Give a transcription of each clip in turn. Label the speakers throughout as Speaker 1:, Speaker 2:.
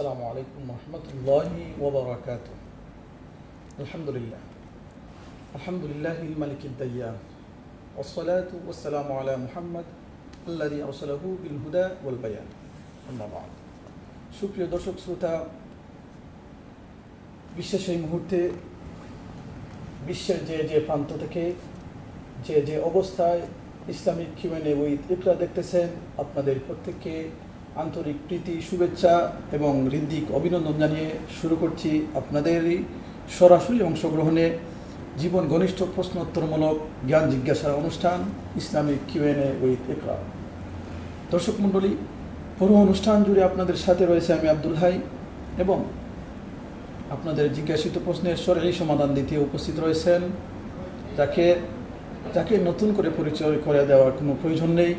Speaker 1: আসসালামু আলাইকুম রহমতুল্লাহি ওবরাকাত আলহামদুলিল্লাহ আলহামদুলিল্লাহ মালিকিদ দাইয়া والصلاة والسلام على محمد الذي أرسله بالهدى والبيان أما بعد সুপ্রিয় দর্শক শ্রোতা বিশ্বের সেই মুহূর্তে বিশ্বের যে যে প্রান্ত থেকে যে যে অবস্থায় ইসলামিক কিউএনএ উইথ ইকরা দেখতেছেন আপনাদের প্রত্যেককে আন্তরিক প্রীতি শুভেচ্ছা এবং হৃদিক অভিনন্দন জানিয়ে শুরু করছি আপনাদেরই সরাসরি অংশগ্রহণে জীবন ঘনিষ্ঠ প্রশ্নোত্তরমূলক জ্ঞান জিজ্ঞাসার অনুষ্ঠান ইসলামিক কিউএনএ উইথ একরা দর্শক মণ্ডলী পুরো অনুষ্ঠান জুড়ে আপনাদের সাথে রয়েছে আমি আব্দুল হাই এবং আপনাদের জিজ্ঞাসিত প্রশ্নের সরাসরি সমাধান দিতে উপস্থিত রয়েছেন যাকে যাকে নতুন করে পরিচয় করে দেওয়ার কোনো প্রয়োজন নেই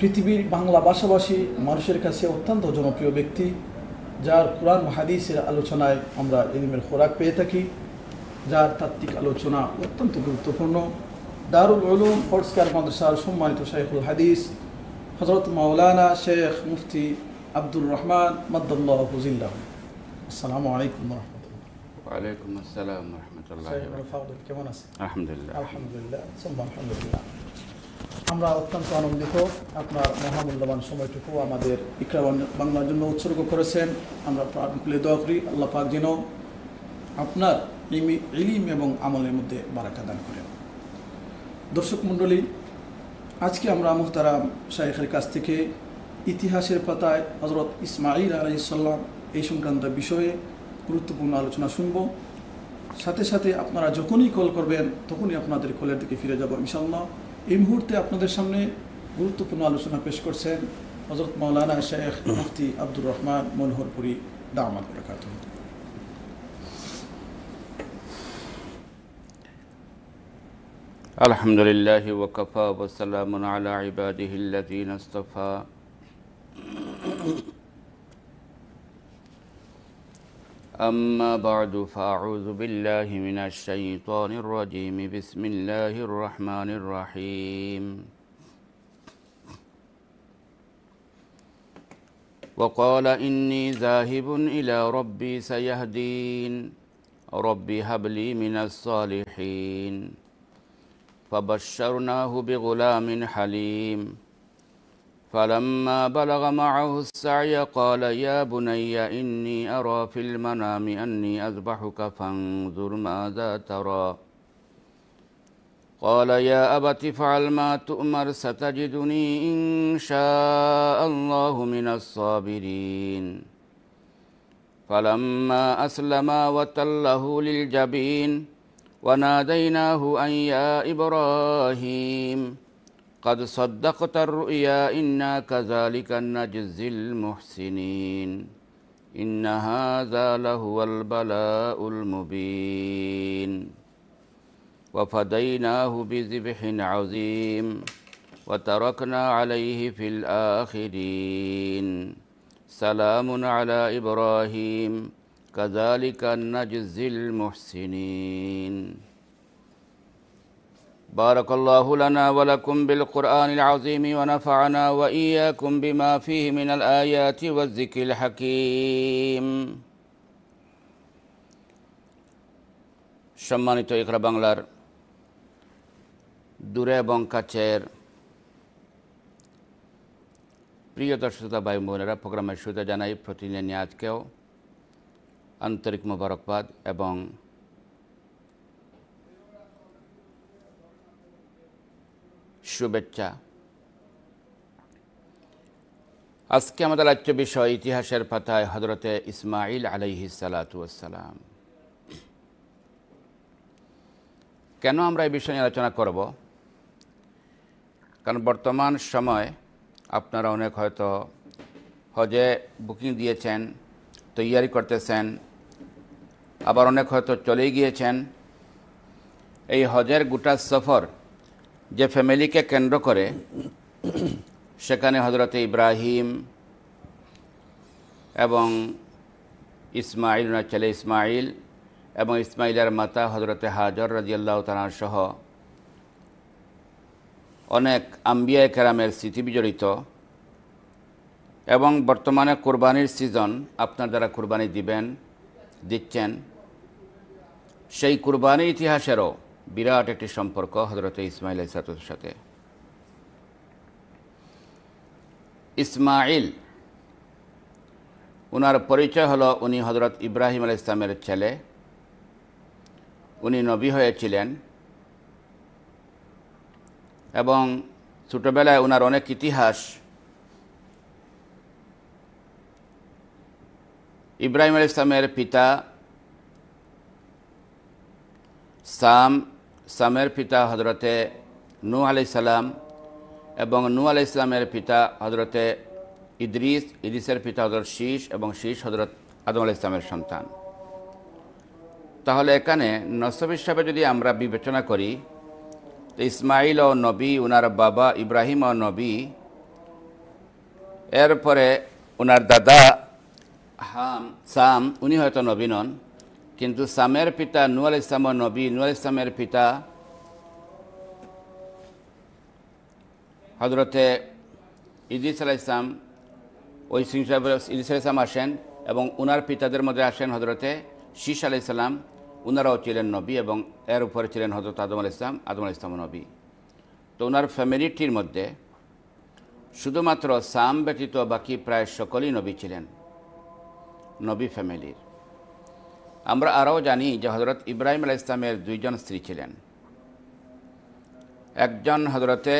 Speaker 1: পৃথিবীর বাংলা ভাষাভাষী মানুষের কাছে অত্যন্ত জনপ্রিয় ব্যক্তি যার কোরআন হাদিসের আলোচনায় আমরা এলিমের খোরাক পেয়ে থাকি যার তাত্ত্বিক আলোচনা অত্যন্ত গুরুত্বপূর্ণ দারুল উলুম ফোর্সকার মাদ্রাসার সম্মানিত শেখুল হাদিস হজরত মাওলানা শেখ মুফতি আব্দুর রহমান মাদ্দুল্লাহ হুজিল্লাহ আসসালাম আলাইকুম ওয়ালাইকুম আসসালাম রহমতুল্লাহ কেমন আছে আলহামদুলিল্লাহ আলহামদুলিল্লাহ আলহামদুলিল্লাহ আমরা অত্যন্ত আনন্দিত আপনার মহামূল্যবান সময়টুকু আমাদের ইকরা বাংলার জন্য উৎসর্গ করেছেন আমরা প্রাণ দোয়া করি আল্লাহ পাক যেন আপনার ইলিম এবং আমলের মধ্যে বারাকা দান করেন দর্শক মণ্ডলী আজকে আমরা মুহতারাম শাহেখের কাছ থেকে ইতিহাসের পাতায় হজরত ইসমাইল আলাইসাল্লাম এই সংক্রান্ত বিষয়ে গুরুত্বপূর্ণ আলোচনা শুনব সাথে সাথে আপনারা যখনই কল করবেন তখনই আপনাদের কলের দিকে ফিরে যাব ইনশাল্লাহ এই মুহূর্তে আপনাদের সামনে গুরুত্বপূর্ণ আলোচনা পেশ করছেন হজরত মৌলানা শেখ মুফতি আব্দুর রহমান মনোহরপুরী দামাত বরাকাত
Speaker 2: الحمد لله وكفى وسلام على عباده الذين اصطفى أما بعد فأعوذ بالله من الشيطان الرجيم بسم الله الرحمن الرحيم وقال إني ذاهب إلى ربي سيهدين ربي هب لي من الصالحين فبشرناه بغلام حليم فلما بلغ معه السعي قال يا بني إني أرى في المنام أني أذبحك فانظر ماذا ترى قال يا أبت فعل ما تؤمر ستجدني إن شاء الله من الصابرين فلما أسلما وتله للجبين وناديناه أن يا إبراهيم قد صدقت الرؤيا إنا كذلك نجزي المحسنين إن هذا لهو البلاء المبين وفديناه بذبح عظيم وتركنا عليه في الآخرين سلام على إبراهيم كذلك نجزي المحسنين بارك الله لنا ولكم بالقرآن العظيم ونفعنا وإياكم بما فيه من الآيات والذكر الحكيم সম্মানিত ইকরা বাংলার দূরে এবং কাছের প্রিয় দর্শকতা ভাই বোনেরা প্রোগ্রামের শুধু জানাই প্রতিদিন আজকেও আন্তরিক মোবারকবাদ এবং শুভেচ্ছা আজকে আমাদের রাজ্য বিষয় ইতিহাসের পাতায় হজরতে ইসমাইল আলহি সালাতাম কেন আমরা এই বিষয়ে আলোচনা করব কারণ বর্তমান সময় আপনারা অনেক হয়তো হজে বুকিং দিয়েছেন তৈয়ারি করতেছেন আবার অনেক হয়তো চলেই গিয়েছেন এই হজের গোটা সফর যে ফ্যামিলিকে কেন্দ্র করে সেখানে হজরত ইব্রাহিম এবং ইসমাইল ছেলে ইসমাইল এবং ইসমাইলের মাতা হজরতে হাজর রাজিয়াল্লাহ তালার সহ অনেক আম্বিয়া কেরামের স্মৃতি বিজড়িত এবং বর্তমানে কোরবানির সিজন আপনার যারা কোরবানি দিবেন দিচ্ছেন সেই কুরবানি ইতিহাসেরও বিরাট একটি সম্পর্ক হজরত ইসমাইল ইসাতুর সাথে ইসমাইল ওনার পরিচয় হলো উনি হজরত ইব্রাহিম আল ইসলামের ছেলে উনি নবী হয়েছিলেন এবং ছোটোবেলায় ওনার অনেক ইতিহাস ইব্রাহিম আল ইসলামের পিতা সাম সামের পিতা হজরতে নু আলাইসাল্লাম এবং নু আলাই ইসলামের পিতা হজরতে ইদ্রিস ইদ্রিসের পিতা হজরত শীষ এবং শীষ হজরত আদম আলি ইসলামের সন্তান তাহলে এখানে নসব হিসাবে যদি আমরা বিবেচনা করি তো ইসমাইল ও নবী উনার বাবা ইব্রাহিম ও নবী এরপরে ওনার দাদা হাম সাম উনি হয়তো নবীনন কিন্তু সামের পিতা নুয়াল ইসলাম নবী নুয়াল ইসলামের পিতা হজরতে ইদিস আলাহ ইসলাম ওই সিংস ইদিস আলাহ ইসলাম আসেন এবং উনার পিতাদের মধ্যে আসেন হজরতে শীষ আলাহ ইসলাম উনারাও ছিলেন নবী এবং এর উপরে ছিলেন হজরত আদম আল ইসলাম আদম আল ইসলাম নবী তো ওনার ফ্যামিলিটির মধ্যে শুধুমাত্র সাম ব্যতীত বাকি প্রায় সকলেই নবী ছিলেন নবী ফ্যামিলির আমরা আরও জানি যে হজরত ইব্রাহিম আলাহ ইসলামের দুইজন স্ত্রী ছিলেন একজন হজরতে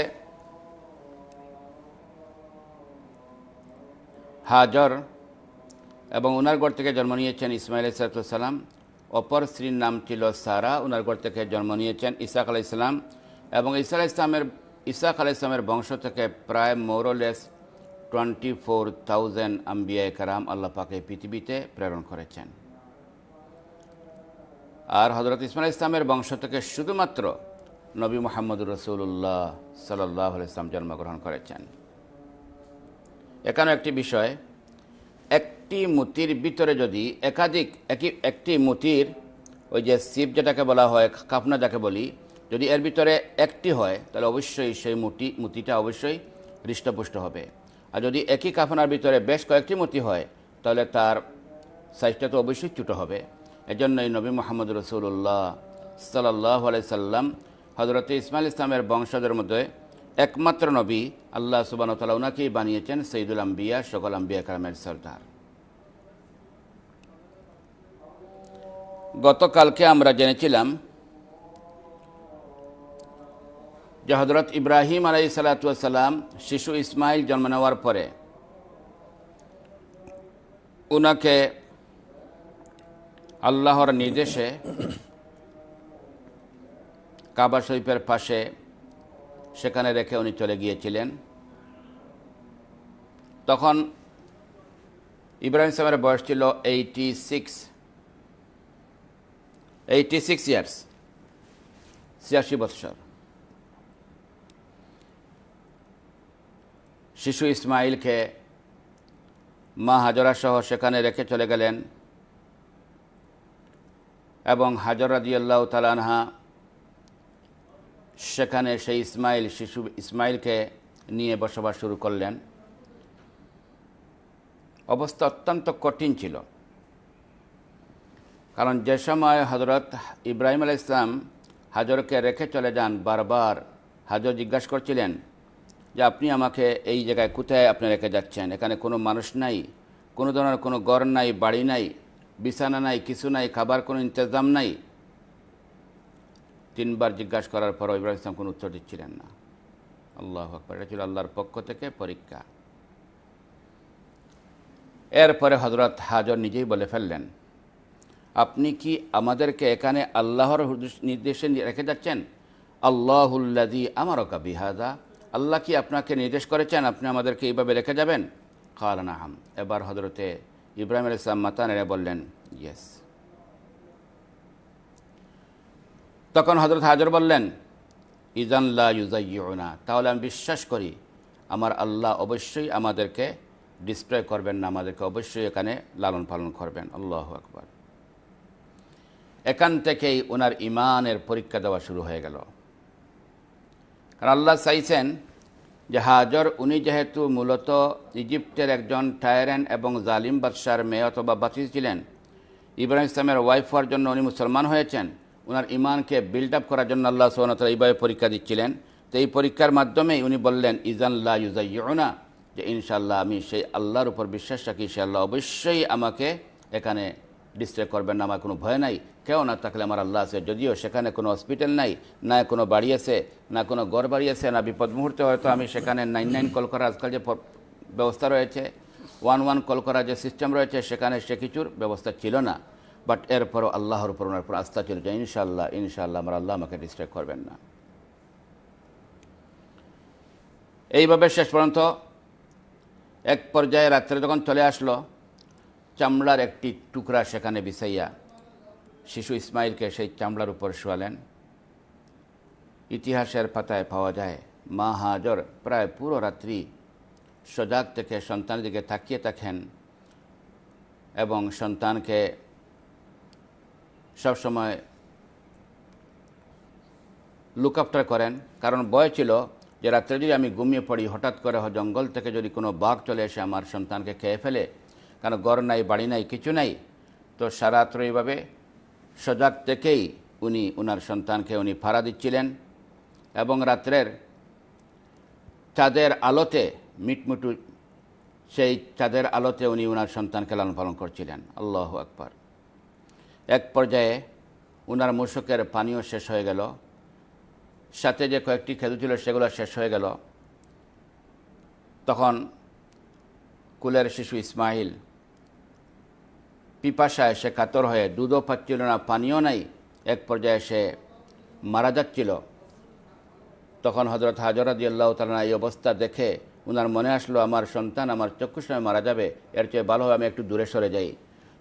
Speaker 2: হাজর এবং ওনার ঘর থেকে জন্ম নিয়েছেন ইসমাইল সালাম অপর স্ত্রীর নাম ছিল সারা ওনার ঘর থেকে জন্ম নিয়েছেন ইসাক আলাহ ইসলাম এবং ইসা ইসলামের ইসাক আলাহ ইসলামের বংশ থেকে প্রায় মোরলেস টোয়েন্টি ফোর থাউজেন্ড আম্বিয়া কারাম আল্লাহ পাকে পৃথিবীতে প্রেরণ করেছেন আর হজরত ইসমাইল ইসলামের বংশ থেকে শুধুমাত্র নবী মোহাম্মদুর রসুল্লাহ সাল্লাহ ইসলাম জন্মগ্রহণ করেছেন এখানে একটি বিষয় একটি মূর্তির ভিতরে যদি একাধিক একই একটি মূর্তির ওই যে শিব যেটাকে বলা হয় কাপনা যাকে বলি যদি এর ভিতরে একটি হয় তাহলে অবশ্যই সেই মূর্তি মূর্তিটা অবশ্যই হৃষ্টপুষ্ট হবে আর যদি একই কাফনার ভিতরে বেশ কয়েকটি মূর্তি হয় তাহলে তার সাইজটা তো অবশ্যই ছোটো হবে এজন্যই নবী মোহাম্মদ রসুল্লাহ সাল্লাহ আলাইসাল্লাম হজরত ইসমাইল ইসলামের বংশদের মধ্যে একমাত্র নবী আল্লাহ সুবানতাল্লাহ ওনাকেই বানিয়েছেন সঈদুল আম্বিয়া সকল আম্বিয়া কালামের সর্দার গতকালকে আমরা জেনেছিলাম যে হজরত ইব্রাহিম আলাই সালাতাম শিশু ইসমাইল জন্ম নেওয়ার পরে ওনাকে আল্লাহর নির্দেশে কাবা শরীফের পাশে সেখানে রেখে উনি চলে গিয়েছিলেন তখন ইব্রাহিম ইসলামের বয়স ছিল eighty six eighty six years ছিয়াশি বৎসর শিশু ইসমাইলকে মা হাজরা সহ সেখানে রেখে চলে গেলেন এবং হাজরাদি আল্লাহ তালানহা সেখানে সেই ইসমাইল শিশু ইসমাইলকে নিয়ে বসবাস শুরু করলেন অবস্থা অত্যন্ত কঠিন ছিল কারণ যে সময় হজরত ইব্রাহিম আল ইসলাম হাজরকে রেখে চলে যান বারবার হাজর জিজ্ঞাসা করছিলেন যে আপনি আমাকে এই জায়গায় কোথায় আপনি রেখে যাচ্ছেন এখানে কোনো মানুষ নাই কোনো ধরনের কোনো ঘর নাই বাড়ি নাই বিছানা নাই কিছু নাই খাবার কোনো ইন্তজাম নাই তিনবার জিজ্ঞাসা করার পর ইব্রাহিম ইসলাম কোনো উত্তর দিচ্ছিলেন না আল্লাহ আকবর এটা ছিল আল্লাহর পক্ষ থেকে পরীক্ষা এরপরে হজরত হাজর নিজেই বলে ফেললেন আপনি কি আমাদেরকে এখানে আল্লাহর নির্দেশে রেখে যাচ্ছেন আল্লাহুল্লাদি আমারও বিহাজা আল্লাহ কি আপনাকে নির্দেশ করেছেন আপনি আমাদেরকে এইভাবে রেখে যাবেন খালানাহাম এবার হজরতে ইব্রাহিম আল ইসলাম মাথা বললেন ইয়েস তখন হজরত হাজর বললেন ইজানলা ইউজাইনা তাহলে আমি বিশ্বাস করি আমার আল্লাহ অবশ্যই আমাদেরকে ডিসপ্লে করবেন না আমাদেরকে অবশ্যই এখানে লালন পালন করবেন আল্লাহ আকবর এখান থেকেই ওনার ইমানের পরীক্ষা দেওয়া শুরু হয়ে গেল কারণ আল্লাহ চাইছেন জাহাজর উনি যেহেতু মূলত ইজিপ্টের একজন টায়ারেন এবং জালিম বাদশার মেয়ে অথবা বাতি ছিলেন ইব্রাহিম ইসলামের ওয়াইফ হওয়ার জন্য উনি মুসলমান হয়েছেন ওনার ইমানকে বিল্ড আপ করার জন্য আল্লাহ সোহানতলা এইভাবে পরীক্ষা দিচ্ছিলেন তো এই পরীক্ষার মাধ্যমেই উনি বললেন ইজানলা ইউজাইনা যে ইনশাল্লাহ আমি সেই আল্লাহর উপর বিশ্বাস রাখি সে আল্লাহ অবশ্যই আমাকে এখানে ডিস্ট্রেক করবেন না আমার কোনো ভয় নাই কেউ না থাকলে আমার আল্লাহ আছে যদিও সেখানে কোনো হসপিটাল নাই না কোনো বাড়ি আছে না কোনো ঘর বাড়ি আছে না বিপদ মুহূর্তে হয়তো আমি সেখানে নাইন নাইন কল করার আজকাল যে ব্যবস্থা রয়েছে ওয়ান ওয়ান কল করার যে সিস্টেম রয়েছে সেখানে সে কিছুর ব্যবস্থা ছিল না বাট এরপরও আল্লাহর উপর ওনার উপর আস্থা ছিল যে ইনশাআল্লাহ ইনশাআল্লাহ আমার আল্লাহ আমাকে ডিস্ট্রাক করবেন না এইভাবে শেষ পর্যন্ত এক পর্যায়ে রাত্রে যখন চলে আসলো চামড়ার একটি টুকরা সেখানে বিছাইয়া শিশু ইসমাইলকে সেই চামড়ার উপর শোয়ালেন ইতিহাসের পাতায় পাওয়া যায় মা হাজর প্রায় পুরো রাত্রি সজাগ থেকে সন্তানের দিকে তাকিয়ে থাকেন এবং সন্তানকে সবসময় লুক আপটার করেন কারণ বয় ছিল যে রাত্রে যদি আমি ঘুমিয়ে পড়ি হঠাৎ করে জঙ্গল থেকে যদি কোনো বাঘ চলে এসে আমার সন্তানকে খেয়ে ফেলে কারণ গড় নাই বাড়ি নাই কিছু নাই তো সারা এইভাবে সজাগ থেকেই উনি ওনার সন্তানকে উনি ফাড়া দিচ্ছিলেন এবং রাত্রের চাঁদের আলোতে মিটমুটু সেই চাঁদের আলোতে উনি ওনার সন্তানকে লালন পালন করছিলেন আল্লাহ আকবর এক পর্যায়ে ওনার মূষকের পানীয় শেষ হয়ে গেল সাথে যে কয়েকটি খেদু ছিল সেগুলো শেষ হয়ে গেল তখন কুলের শিশু ইসমাইল পিপাসায় সে কাতর হয়ে দুধও পাচ্ছিল না পানীয় নাই এক পর্যায়ে সে মারা যাচ্ছিল তখন হজরত হাজরাদি আল্লাহ তালা এই অবস্থা দেখে ওনার মনে আসলো আমার সন্তান আমার চক্ষুর সময় মারা যাবে এর চেয়ে ভালো আমি একটু দূরে সরে যাই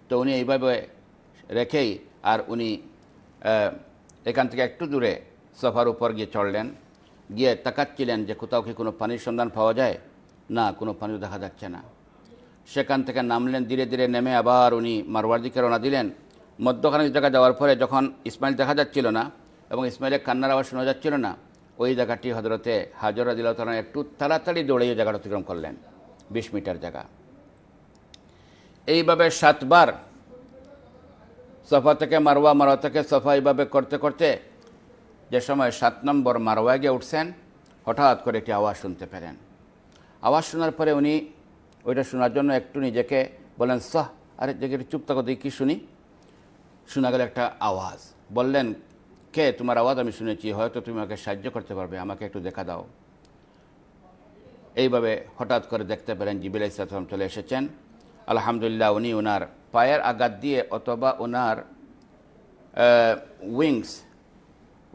Speaker 2: তো উনি এইভাবে রেখেই আর উনি এখান থেকে একটু দূরে সফার উপর গিয়ে চড়লেন গিয়ে তাকাচ্ছিলেন যে কোথাও কি কোনো পানির সন্ধান পাওয়া যায় না কোনো পানি দেখা যাচ্ছে না সেখান থেকে নামলেন ধীরে ধীরে নেমে আবার উনি মারোয়ার দিকে রওনা দিলেন মধ্যখানে জায়গা যাওয়ার পরে যখন ইসমাইল দেখা যাচ্ছিল না এবং ইসমাইলের কান্নার আওয়াজ শোনা যাচ্ছিল না ওই জায়গাটি হজরতে হাজরা দিল একটু তাড়াতাড়ি দৌড়িয়ে জায়গাটা অতিক্রম করলেন বিশ মিটার জায়গা এইভাবে সাতবার সফা থেকে মারোয়া মারোয়া থেকে সফা এইভাবে করতে করতে যে সময় সাত নম্বর মারোয়া গিয়ে উঠছেন হঠাৎ করে একটি আওয়াজ শুনতে পেলেন আওয়াজ শোনার পরে উনি ওইটা শোনার জন্য একটু নিজেকে বলেন সহ আরে জায়গায় চুপ থাকো দেখি কী শুনি শোনা গেল একটা আওয়াজ বললেন কে তোমার আওয়াজ আমি শুনেছি হয়তো তুমি আমাকে সাহায্য করতে পারবে আমাকে একটু দেখা দাও এইভাবে হঠাৎ করে দেখতে পেলেন জিবিল ইসলাম চলে এসেছেন আলহামদুলিল্লাহ উনি ওনার পায়ের আঘাত দিয়ে অথবা ওনার উইংস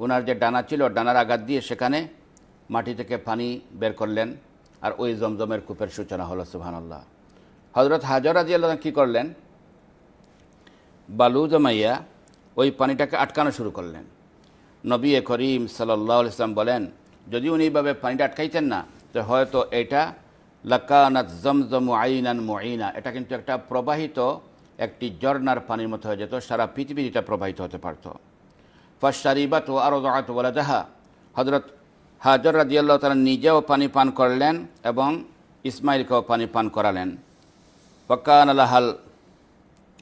Speaker 2: ওনার যে ডানা ছিল ডানার আঘাত দিয়ে সেখানে মাটি থেকে পানি বের করলেন আর ওই জমজমের কূপের সূচনা হলো আল্লাহ হজরত হাজর আজি আল্লাহ কী করলেন বালু জমাইয়া ওই পানিটাকে আটকানো শুরু করলেন নবী করিম সাল্লাহ ইসলাম বলেন যদি উনি এইভাবে পানিটা আটকাইতেন না তো হয়তো এটা লাকানাত জমজম আইনান মুআইনা এটা কিন্তু একটা প্রবাহিত একটি জর্নার পানির মতো হয়ে যেত সারা পৃথিবীর এটা প্রবাহিত হতে পারত ফাশারিবাত ও আরো জগাত বলে দেহা হজরত হাজর রাজিয়াল্লাহ তালা নিজেও পানি পান করলেন এবং ইসমাইলকেও পানি পান করালেন ওকান আলাহাল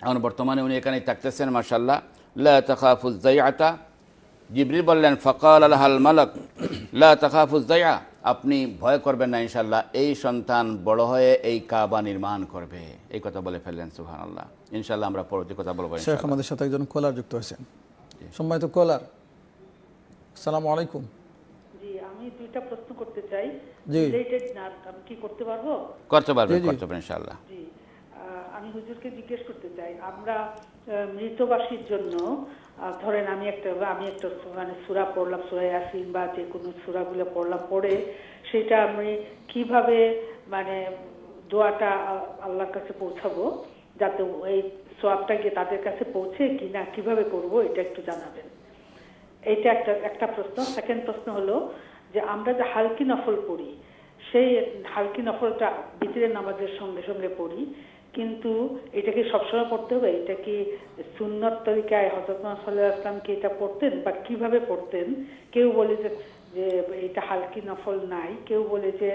Speaker 2: এখন বর্তমানে উনি এখানেই থাকতেছেন মাসাল্লাহ লাফুজাইয়াতা জিবরি বললেন ফকাল আলাহাল মালক লাফুজাইয়া আপনি ভয় করবেন না ইনশাল্লাহ এই সন্তান বড় হয়ে এই কাবা নির্মাণ করবে এই কথা বলে ফেললেন সুহান আল্লাহ ইনশাল্লাহ আমরা পরবর্তী কথা বলবো
Speaker 1: আমাদের সাথে একজন কোলার যুক্ত হয়েছেন সম্মানিত কোলার সালাম আলাইকুম
Speaker 3: আমি দুইটা প্রশ্ন করতে চাই রিলেটেড না আমি কি করতে পারবো করতে
Speaker 1: পারবেন করতে পারেন ইনশাআল্লাহ
Speaker 3: জি আমি হুজুরকে জিজ্ঞেস করতে চাই আমরা মৃতবাসীর জন্য ধরেন আমি একটা আমি একটা মানে সুরা পড়লাম সুরা ইয়াসিন বা যে কোনো সুরাগুলো পড়লাম পড়ে সেটা আমি কিভাবে মানে দোয়াটা আল্লাহর কাছে পৌঁছাবো যাতে এই সোয়াবটা গিয়ে তাদের কাছে পৌঁছে কি না কিভাবে করবো এটা একটু জানাবেন এইটা একটা একটা প্রশ্ন সেকেন্ড প্রশ্ন হলো যে আমরা যে হালকি নফল পড়ি সেই হালকি নফলটা বিতিরের নামাজের সঙ্গে সঙ্গে পড়ি কিন্তু এটা কি সবসময় পড়তে হবে এটা কি সুন্নত তরিকায় হজরত সাল্লাহ কি এটা পড়তেন বা কিভাবে পড়তেন কেউ বলে যে যে এটা হালকি নফল নাই কেউ বলে যে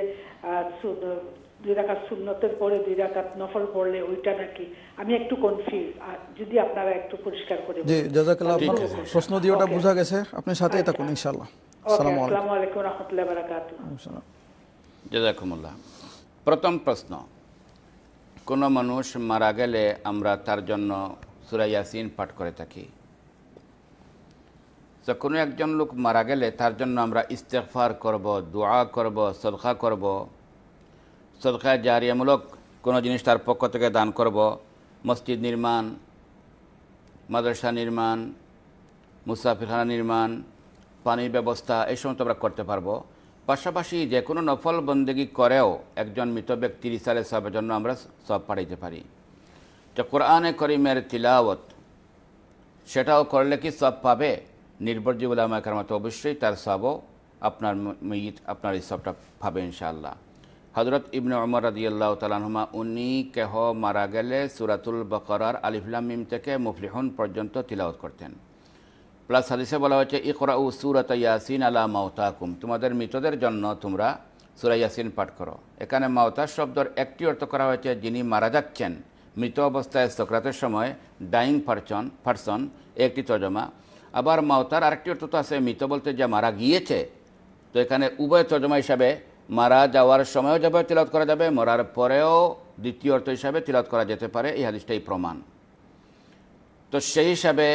Speaker 3: দুই রাকাত সুন্নতের পরে দুই রাকাত নফল পড়লে ওইটা নাকি আমি একটু কনফিউজ যদি আপনারা একটু পরিষ্কার করে
Speaker 1: প্রশ্ন দিয়ে ওটা বোঝা গেছে আপনি সাথেই থাকুন ইনশাল্লাহ
Speaker 2: প্রথম প্রশ্ন কোনো মানুষ মারা গেলে আমরা তার জন্য সুরাইয়াসিন পাঠ করে থাকি কোনো একজন লোক মারা গেলে তার জন্য আমরা ইস্তেফার করব দোয়া করব সদকা করব সদকা জারিয়ামূলক কোনো জিনিস তার পক্ষ থেকে দান করব মসজিদ নির্মাণ মাদ্রাসা নির্মাণ মুসাফিরখানা নির্মাণ পানির ব্যবস্থা এই সমস্ত আমরা করতে পারবো পাশাপাশি যে কোনো নফল বন্দেগি করেও একজন মৃত ব্যক্তির ইসারে সবের জন্য আমরা সব পাঠাইতে পারি তো কোরআনে করিমের তিলাওত সেটাও করলে কি সব পাবে নির্ভরযোগ্য আমাকে মতো অবশ্যই তার সবও আপনার মিত আপনার এই সবটা পাবে ইনশাআল্লাহ হজরত ইবনে অমর রাজিয়াল্লাহ তালানহমা উনি কেহ মারা গেলে সুরাতুল বকরার মিম থেকে মুফলিহন পর্যন্ত তিলাওত করতেন প্লাস হাদিসে বলা হয়েছে ইকরা উ সুরত ইয়াসিন আলা মাওতাকুম তোমাদের মৃতদের জন্য তোমরা সুরা ইয়াসিন পাঠ করো এখানে মাওতা শব্দর একটি অর্থ করা হয়েছে যিনি মারা যাচ্ছেন মৃত অবস্থায় সক্রাতের সময় ডাইং পারসন পারসন একটি তর্জমা আবার মাওতার আরেকটি অর্থ তো আছে মৃত বলতে যে মারা গিয়েছে তো এখানে উভয় তর্জমা হিসাবে মারা যাওয়ার সময়ও যাবে তিলত করা যাবে মরার পরেও দ্বিতীয় অর্থ হিসাবে তিলত করা যেতে পারে এই হাদিসটাই প্রমাণ তো সেই হিসাবে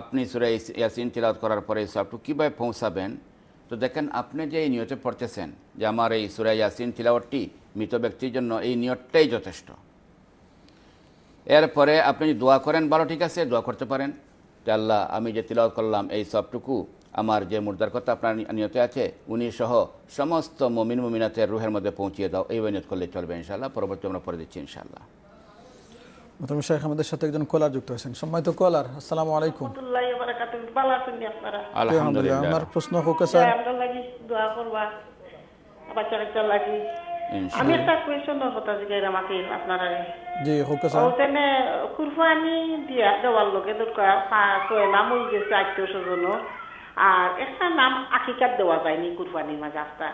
Speaker 2: আপনি সুরা ইয়াসিন তিলাওয়াত করার পরে সবটু কীভাবে পৌঁছাবেন তো দেখেন আপনি যে এই নিয়তে পড়তেছেন যে আমার এই সুরা ইয়াসিন তিলাওয়াটটি মৃত ব্যক্তির জন্য এই নিয়তটাই যথেষ্ট এরপরে আপনি দোয়া করেন ভালো ঠিক আছে দোয়া করতে পারেন যে আল্লাহ আমি যে তিলাওয়াত করলাম এই সবটুকু আমার যে মুদ্রার কথা আপনার নিয়তে আছে উনি সহ সমস্ত মমিন মমিনাতের রুহের মধ্যে পৌঁছিয়ে দাও এই নিয়ত করলে চলবে ইনশাল্লাহ পরবর্তী আমরা পরে দিচ্ছি ইনশাল্লাহ
Speaker 1: মোহতরম শেখ আমাদের সাথে একজন কলার যুক্ত আছেন সম্মানিত কলার আসসালামু আলাইকুম আলহামদুলিল্লাহ আমার প্রশ্ন হোক স্যার
Speaker 3: হ্যাঁ, আমি একটা কোয়েশ্চনের কথা জিজ্ঞাসা আমাকে আপনারা জি হোক স্যার ওখানে কুরবানি দিয়া দেওয়ার লগে কয়লা মূল গেছে আত্মীয় স্বজন আর একটা নাম আকিকাত দেওয়া যায়নি কুরবানির মাঝে আস্তা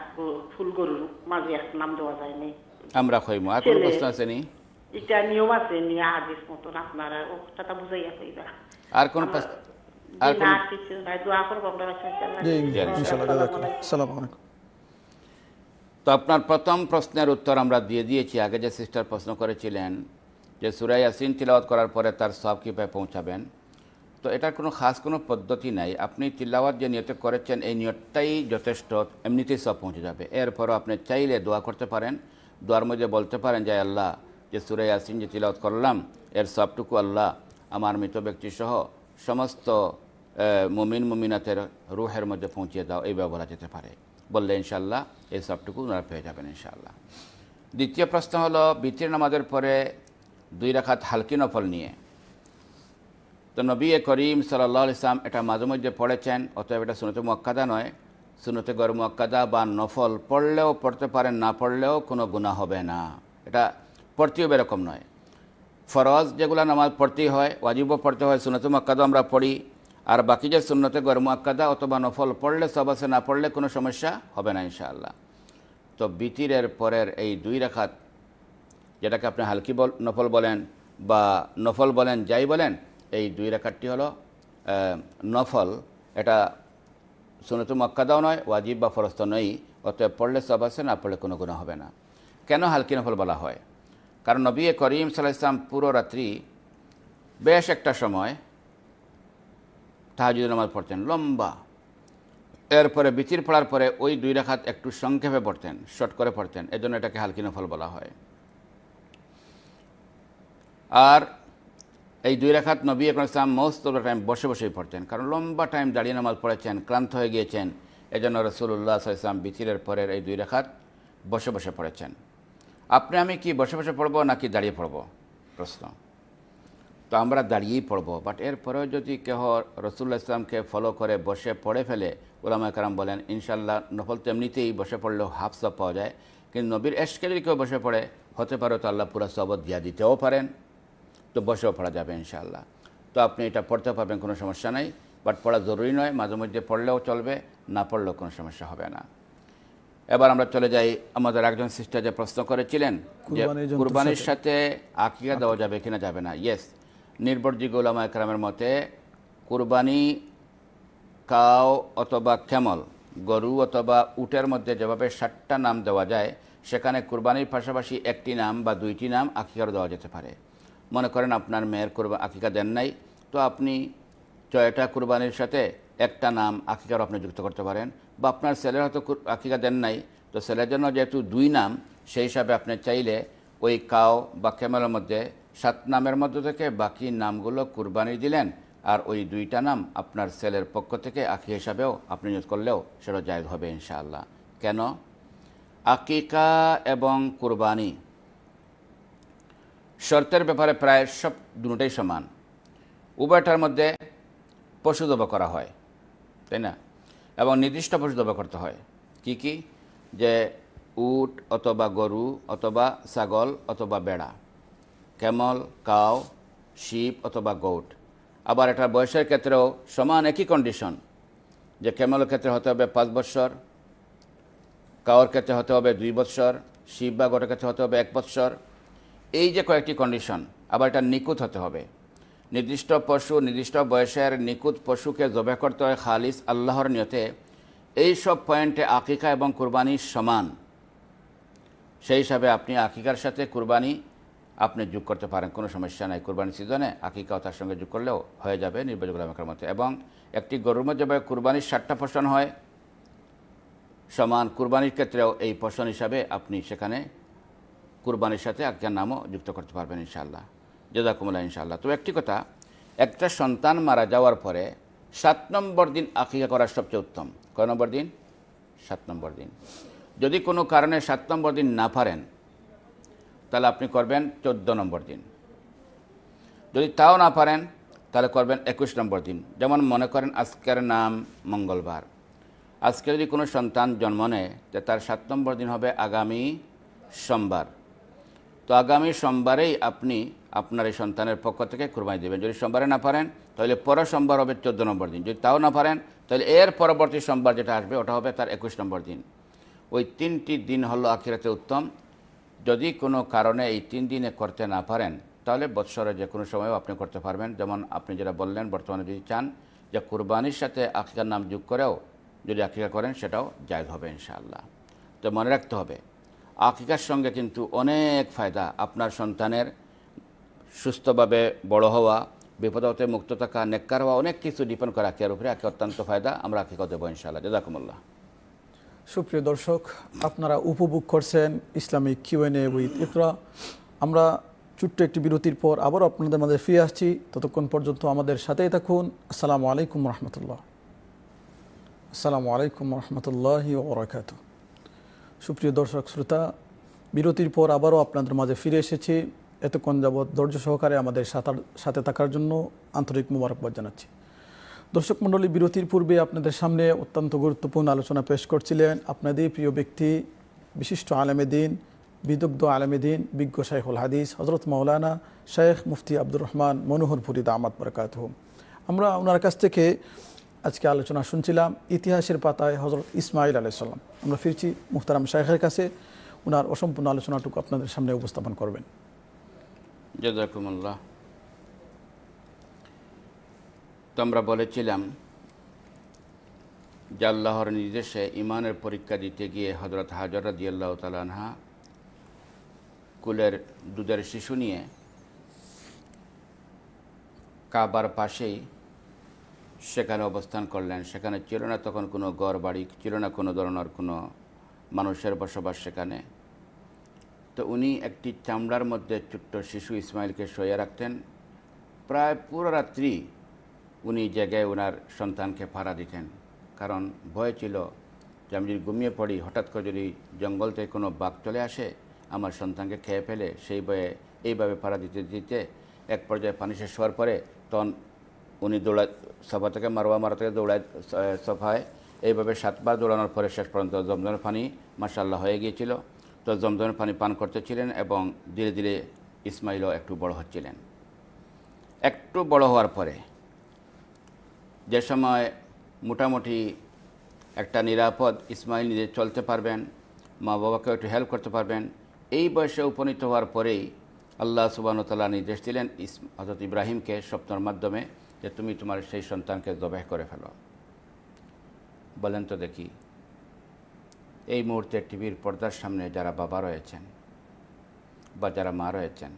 Speaker 3: ফুল গরুর মাঝে একটা নাম দেওয়া যায়নি
Speaker 2: আমরা খইমু আর কোনো প্রশ্ন আছে নি
Speaker 3: এটা নিয়ম আছে নিয়ে আদেশ মতো আপনারা ও বুঝাই আছে কইবা আর কোন আর কোন কিছু নাই দোয়া করব আপনারা ইনশাআল্লাহ
Speaker 1: আসসালামু আলাইকুম
Speaker 2: তো আপনার প্রথম প্রশ্নের উত্তর আমরা দিয়ে দিয়েছি আগে যে সিস্টার প্রশ্ন করেছিলেন যে সুরাই আসিন তিলাওয়াত করার পরে তার সব কৃপায় পৌঁছাবেন তো এটার কোনো খাস কোনো পদ্ধতি নাই আপনি তিলাওয়াত যে নিয়তে করেছেন এই নিয়তটাই যথেষ্ট এমনিতেই সব পৌঁছে যাবে এরপরও আপনি চাইলে দোয়া করতে পারেন দোয়ার মধ্যে বলতে পারেন যে আল্লাহ যে সুরে ইয়াসিন যে তিলত করলাম এর সবটুকু আল্লাহ আমার মৃত ব্যক্তি সহ সমস্ত মুমিন মুমিনাতের রুহের মধ্যে পৌঁছিয়ে দাও এইভাবে বলা যেতে পারে বললে ইনশাল্লাহ এই সবটুকু ওনারা পেয়ে যাবেন ইনশাল্লাহ দ্বিতীয় প্রশ্ন হলো বিতির নামাজের পরে দুই রাখাত হালকি নফল নিয়ে তো নবী করিম সাল্লা ইসলাম এটা মাঝে মধ্যে পড়েছেন অতএব এটা শুনতে মক্কাদা নয় শুনতে গরম মক্কাদা বা নফল পড়লেও পড়তে পারেন না পড়লেও কোনো গুণা হবে না এটা পড়তেও এরকম নয় ফরজ যেগুলো নামাজ পড়তেই হয় ওয়াজিবও পড়তে হয় সুনত মাক্কাদা আমরা পড়ি আর বাকি যে সুন্নতে আক্কাদা অথবা নফল পড়লে সবাসে না পড়লে কোনো সমস্যা হবে না ইনশাআল্লাহ তো বিতিরের পরের এই দুই রেখাত যেটাকে আপনি হালকি বল নফল বলেন বা নফল বলেন যাই বলেন এই দুই রেখাতটি হলো নফল এটা সুনত মক্কাদাও নয় ওয়াজিব বা ফরস্ত নয় অতএব পড়লে সব আছে না পড়লে কোনো গুণ হবে না কেন হালকি নফল বলা হয় কারণ নবী করিম সাল্লাহ ইসলাম পুরো রাত্রি বেশ একটা সময় তাহাজুদ নামাজ পড়তেন লম্বা এরপরে বিচির পড়ার পরে ওই দুই রেখাত একটু সংক্ষেপে পড়তেন শট করে পড়তেন এজন্য এটাকে হালকি নফল বলা হয় আর এই দুই রেখাত নবী এখন ইসলাম মস্ত টাইম বসে বসেই পড়তেন কারণ লম্বা টাইম দাঁড়িয়ে নামাজ পড়েছেন ক্লান্ত হয়ে গিয়েছেন এজন্য রসুল্লাহ ইসলাম বিচিরের পরের এই দুই রেখাত বসে বসে পড়েছেন আপনি আমি কি বসে বসে পড়বো নাকি দাঁড়িয়ে পড়বো প্রশ্ন তো আমরা দাঁড়িয়েই পড়বো বাট এরপরেও যদি কেহ রসুল্লাহ ইসলামকে ফলো করে বসে পড়ে ফেলে ওলামা কারাম বলেন ইনশাল্লাহ নফল তো এমনিতেই বসে পড়লেও হাফ সব পাওয়া যায় কিন্তু নবীর এসকে যদি কেউ বসে পড়ে হতে পারে তো আল্লাহ পুরা সবত দিয়া দিতেও পারেন তো বসেও পড়া যাবে ইনশাল্লাহ তো আপনি এটা পড়তে পারবেন কোনো সমস্যা নাই বাট পড়া জরুরি নয় মাঝে মধ্যে পড়লেও চলবে না পড়লেও কোনো সমস্যা হবে না এবার আমরা চলে যাই আমাদের একজন সিস্টার যে প্রশ্ন করেছিলেন যে কুরবানির সাথে আকিকা দেওয়া যাবে কিনা যাবে না ইয়েস নির্ভরযোগ্য ওলামা একরামের মতে কুরবানি কাও অথবা ক্যামল গরু অথবা উটের মধ্যে যেভাবে ষাটটা নাম দেওয়া যায় সেখানে কুরবানির পাশাপাশি একটি নাম বা দুইটি নাম আকিকার দেওয়া যেতে পারে মনে করেন আপনার মেয়ের কুরবা আকিকা দেন নাই তো আপনি ছয়টা কুরবানির সাথে একটা নাম আকিকার আপনি যুক্ত করতে পারেন বা আপনার ছেলের হয়তো আকিকা দেন নাই তো ছেলের জন্য যেহেতু দুই নাম সেই হিসাবে আপনি চাইলে ওই কাও বা ক্যামেলের মধ্যে সাত নামের মধ্যে থেকে বাকি নামগুলো কুরবানি দিলেন আর ওই দুইটা নাম আপনার ছেলের পক্ষ থেকে আঁকি হিসাবেও আপনি ইউজ করলেও সেটা জায়গ হবে ইনশাআল্লাহ কেন আকিকা এবং কুরবানি শর্তের ব্যাপারে প্রায় সব দুটাই সমান উভয়টার মধ্যে পশু জবা করা হয় তাই না এবং নির্দিষ্ট পশু দবা করতে হয় কি কি যে উট অথবা গরু অথবা ছাগল অথবা বেড়া ক্যামল কাউ শিপ অথবা গোট আবার এটা বয়সের ক্ষেত্রেও সমান একই কন্ডিশন যে ক্যামলের ক্ষেত্রে হতে হবে পাঁচ বৎসর কাওয়ার ক্ষেত্রে হতে হবে দুই বৎসর শিব বা গোটার ক্ষেত্রে হতে হবে এক বৎসর এই যে কয়েকটি কন্ডিশন আবার এটা নিখুঁত হতে হবে নির্দিষ্ট পশু নির্দিষ্ট বয়সের নিকুত পশুকে জবে করতে হয় খালিস আল্লাহর নিয়তে এই সব পয়েন্টে আকিকা এবং কুরবানি সমান সেই হিসাবে আপনি আকিকার সাথে কুরবানি আপনি যোগ করতে পারেন কোনো সমস্যা নাই কুরবানি সিজনে আকিকাও তার সঙ্গে যোগ করলেও হয়ে যাবে নির্বাচন আমাকের মতো এবং একটি গরুর মধ্যে কুরবানির ষাটটা পোষণ হয় সমান কুরবানির ক্ষেত্রেও এই পোষণ হিসাবে আপনি সেখানে কুরবানির সাথে আকিকার নামও যুক্ত করতে পারবেন ইনশাআল্লাহ জেদাকুমুল্লা ইনশাআল্লাহ তো একটি কথা একটা সন্তান মারা যাওয়ার পরে সাত নম্বর দিন আকিকা করা সবচেয়ে উত্তম কয় নম্বর দিন সাত নম্বর দিন যদি কোনো কারণে সাত নম্বর দিন না পারেন তাহলে আপনি করবেন চোদ্দ নম্বর দিন যদি তাও না পারেন তাহলে করবেন একুশ নম্বর দিন যেমন মনে করেন আজকের নাম মঙ্গলবার আজকে যদি কোনো সন্তান জন্ম নেয় তার সাত নম্বর দিন হবে আগামী সোমবার তো আগামী সোমবারেই আপনি আপনার এই সন্তানের পক্ষ থেকে কুরবানি দেবেন যদি সোমবারে না পারেন তাহলে পরের সোমবার হবে চোদ্দ নম্বর দিন যদি তাও না পারেন তাহলে এর পরবর্তী সোমবার যেটা আসবে ওটা হবে তার একুশ নম্বর দিন ওই তিনটি দিন হলো আখিরাতে উত্তম যদি কোনো কারণে এই তিন দিনে করতে না পারেন তাহলে বৎসরে যে কোনো সময়ও আপনি করতে পারবেন যেমন আপনি যেটা বললেন বর্তমানে যদি চান যে কুরবানির সাথে আখিকার নাম যোগ করেও যদি আখিকা করেন সেটাও জায়গ হবে ইনশাআল্লাহ তো মনে রাখতে হবে আখিকার সঙ্গে কিন্তু অনেক ফায়দা আপনার সন্তানের সুস্থভাবে বড় হওয়া বিপদ হতে মুক্ত থাকা নেককার হওয়া অনেক কিছু ডিপেন্ড করে আকিয়ার উপরে আঁকি অত্যন্ত ফায়দা আমরা আঁকি কত দেবো ইনশাল্লাহ জাজাকুমুল্লাহ
Speaker 1: সুপ্রিয় দর্শক আপনারা উপভোগ করছেন ইসলামিক কিউএনএ উইথ ইতরা আমরা ছোট্ট একটি বিরতির পর আবার আপনাদের মাঝে ফিরে আসছি ততক্ষণ পর্যন্ত আমাদের সাথেই থাকুন আসসালামু আলাইকুম রহমতুল্লাহ আসসালামু আলাইকুম রহমতুল্লাহ ওরাকাত সুপ্রিয় দর্শক শ্রোতা বিরতির পর আবারও আপনাদের মাঝে ফিরে এসেছি এতক্ষণ যাবৎ ধৈর্য সহকারে আমাদের সাঁতার সাথে থাকার জন্য আন্তরিক মোবারকবাদ জানাচ্ছি দর্শক মণ্ডলী বিরতির পূর্বে আপনাদের সামনে অত্যন্ত গুরুত্বপূর্ণ আলোচনা পেশ করছিলেন আপনাদের প্রিয় ব্যক্তি বিশিষ্ট আলমেদিন বিদগ্ধ আলমেদিন বিজ্ঞ শাইখুল হাদিস হজরত মৌলানা শেখ মুফতি আব্দুর রহমান মনোহর ফুরিদ আহমদ বরকাত আমরা ওনার কাছ থেকে আজকে আলোচনা শুনছিলাম ইতিহাসের পাতায় হজরত ইসমাইল আলাইসাল্লাম আমরা ফিরছি মুখতারাম শাহের কাছে ওনার অসম্পূর্ণ আলোচনাটুকু আপনাদের সামনে উপস্থাপন করবেন
Speaker 2: জাজাকুমুল্লাহ তোমরা বলেছিলাম যে আল্লাহর নির্দেশে ইমানের পরীক্ষা দিতে গিয়ে হজরত হাজরা দিয়াল্লাহ তালানহা কুলের দুধের শিশু নিয়ে কাবার পাশেই সেখানে অবস্থান করলেন সেখানে ছিল না তখন কোনো গড় বাড়ি ছিল না কোনো ধরনের কোনো মানুষের বসবাস সেখানে তো উনি একটি চামড়ার মধ্যে ছোট্ট শিশু ইসমাইলকে শোয়া রাখতেন প্রায় পুরো রাত্রি উনি জায়গায় ওনার সন্তানকে ফাড়া দিতেন কারণ ভয় ছিল যে আমি যদি ঘুমিয়ে পড়ি হঠাৎ করে যদি জঙ্গল থেকে কোনো বাঘ চলে আসে আমার সন্তানকে খেয়ে ফেলে সেই ভয়ে এইভাবে ফাড়া দিতে দিতে এক পর্যায়ে পানি শেষ হওয়ার পরে তখন উনি দৌড়া সফা থেকে মারোয়া মারা থেকে দৌড়ায় সফায় এইভাবে সাতবার দৌড়ানোর পরে শেষ পর্যন্ত জমজমের পানি মাসাল্লাহ হয়ে গিয়েছিল তো জমজমের পানি পান করতেছিলেন এবং ধীরে ধীরে ইসমাইলও একটু বড় হচ্ছিলেন একটু বড় হওয়ার পরে যে সময় মোটামুটি একটা নিরাপদ ইসমাইল নিজে চলতে পারবেন মা বাবাকে একটু হেল্প করতে পারবেন এই বয়সে উপনীত হওয়ার পরেই আল্লাহ সুবাহতাল্লাহ নির্দেশ দিলেন ইস হজরত ইব্রাহিমকে স্বপ্নর মাধ্যমে যে তুমি তোমার সেই সন্তানকে জবাহ করে ফেলো বলেন তো দেখি এই মুহূর্তে টিভির পর্দার সামনে যারা বাবা রয়েছেন বা যারা মা রয়েছেন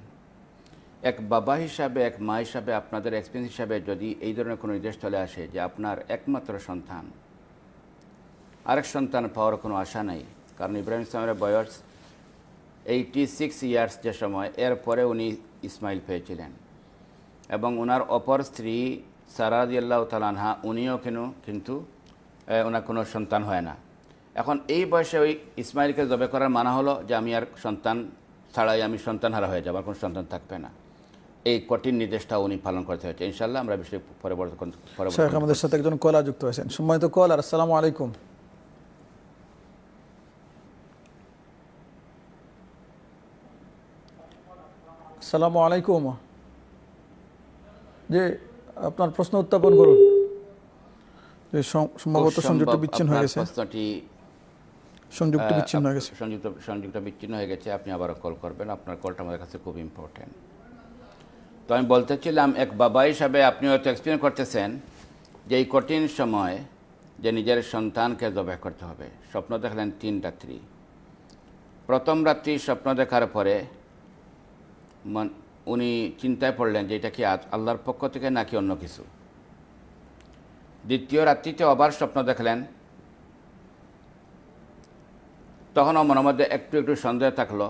Speaker 2: এক বাবা হিসাবে এক মা হিসাবে আপনাদের এক্সপিরিয়েন্স হিসাবে যদি এই ধরনের কোনো নির্দেশ চলে আসে যে আপনার একমাত্র সন্তান আরেক সন্তান পাওয়ার কোনো আশা নেই কারণ ইব্রাহিম ইসলামের বয়স এইটি সিক্স ইয়ার্স যে সময় এরপরে উনি ইসমাইল পেয়েছিলেন এবং ওনার অপর স্ত্রী সারাদি আল্লাহ তালানহা উনিও কেন কিন্তু ওনার কোনো সন্তান হয় না এখন এই বয়সে ওই ইসমাইলকে জবে করার মানা হলো যে আমি আর সন্তান ছাড়াই আমি সন্তান হারা হয়ে যাবো আর কোনো সন্তান থাকবে না এই কঠিন নির্দেশটা উনি পালন করতে হয়েছে ইনশাল্লাহ আমরা বিষয়ে পরিবর্তন আমাদের
Speaker 1: সাথে একজন কলা যুক্ত হয়েছেন সম্মানিত আর আসসালামু আলাইকুম আসসালামু আলাইকুম যে আপনার প্রশ্ন উত্থাপন করুন যে সম্ভবত সংযুক্ত বিচ্ছিন্ন হয়ে গেছে প্রশ্নটি সংযুক্ত বিচ্ছিন্ন হয়ে
Speaker 2: গেছে সংযুক্ত সংযুক্ত বিচ্ছিন্ন হয়ে গেছে আপনি আবার কল করবেন আপনার কলটা আমাদের কাছে খুব ইম্পর্টেন্ট তো আমি বলতেছিলাম এক বাবা হিসাবে আপনি হয়তো এক্সপ্লেন করতেছেন যে এই কঠিন সময় যে নিজের সন্তানকে জবাই করতে হবে স্বপ্ন দেখলেন তিন রাত্রি প্রথম রাত্রি স্বপ্ন দেখার পরে উনি চিন্তায় পড়লেন যে এটা কি আল্লাহর পক্ষ থেকে নাকি অন্য কিছু দ্বিতীয় রাত্রিতে আবার স্বপ্ন দেখলেন তখন মনের মধ্যে একটু একটু সন্দেহ থাকলো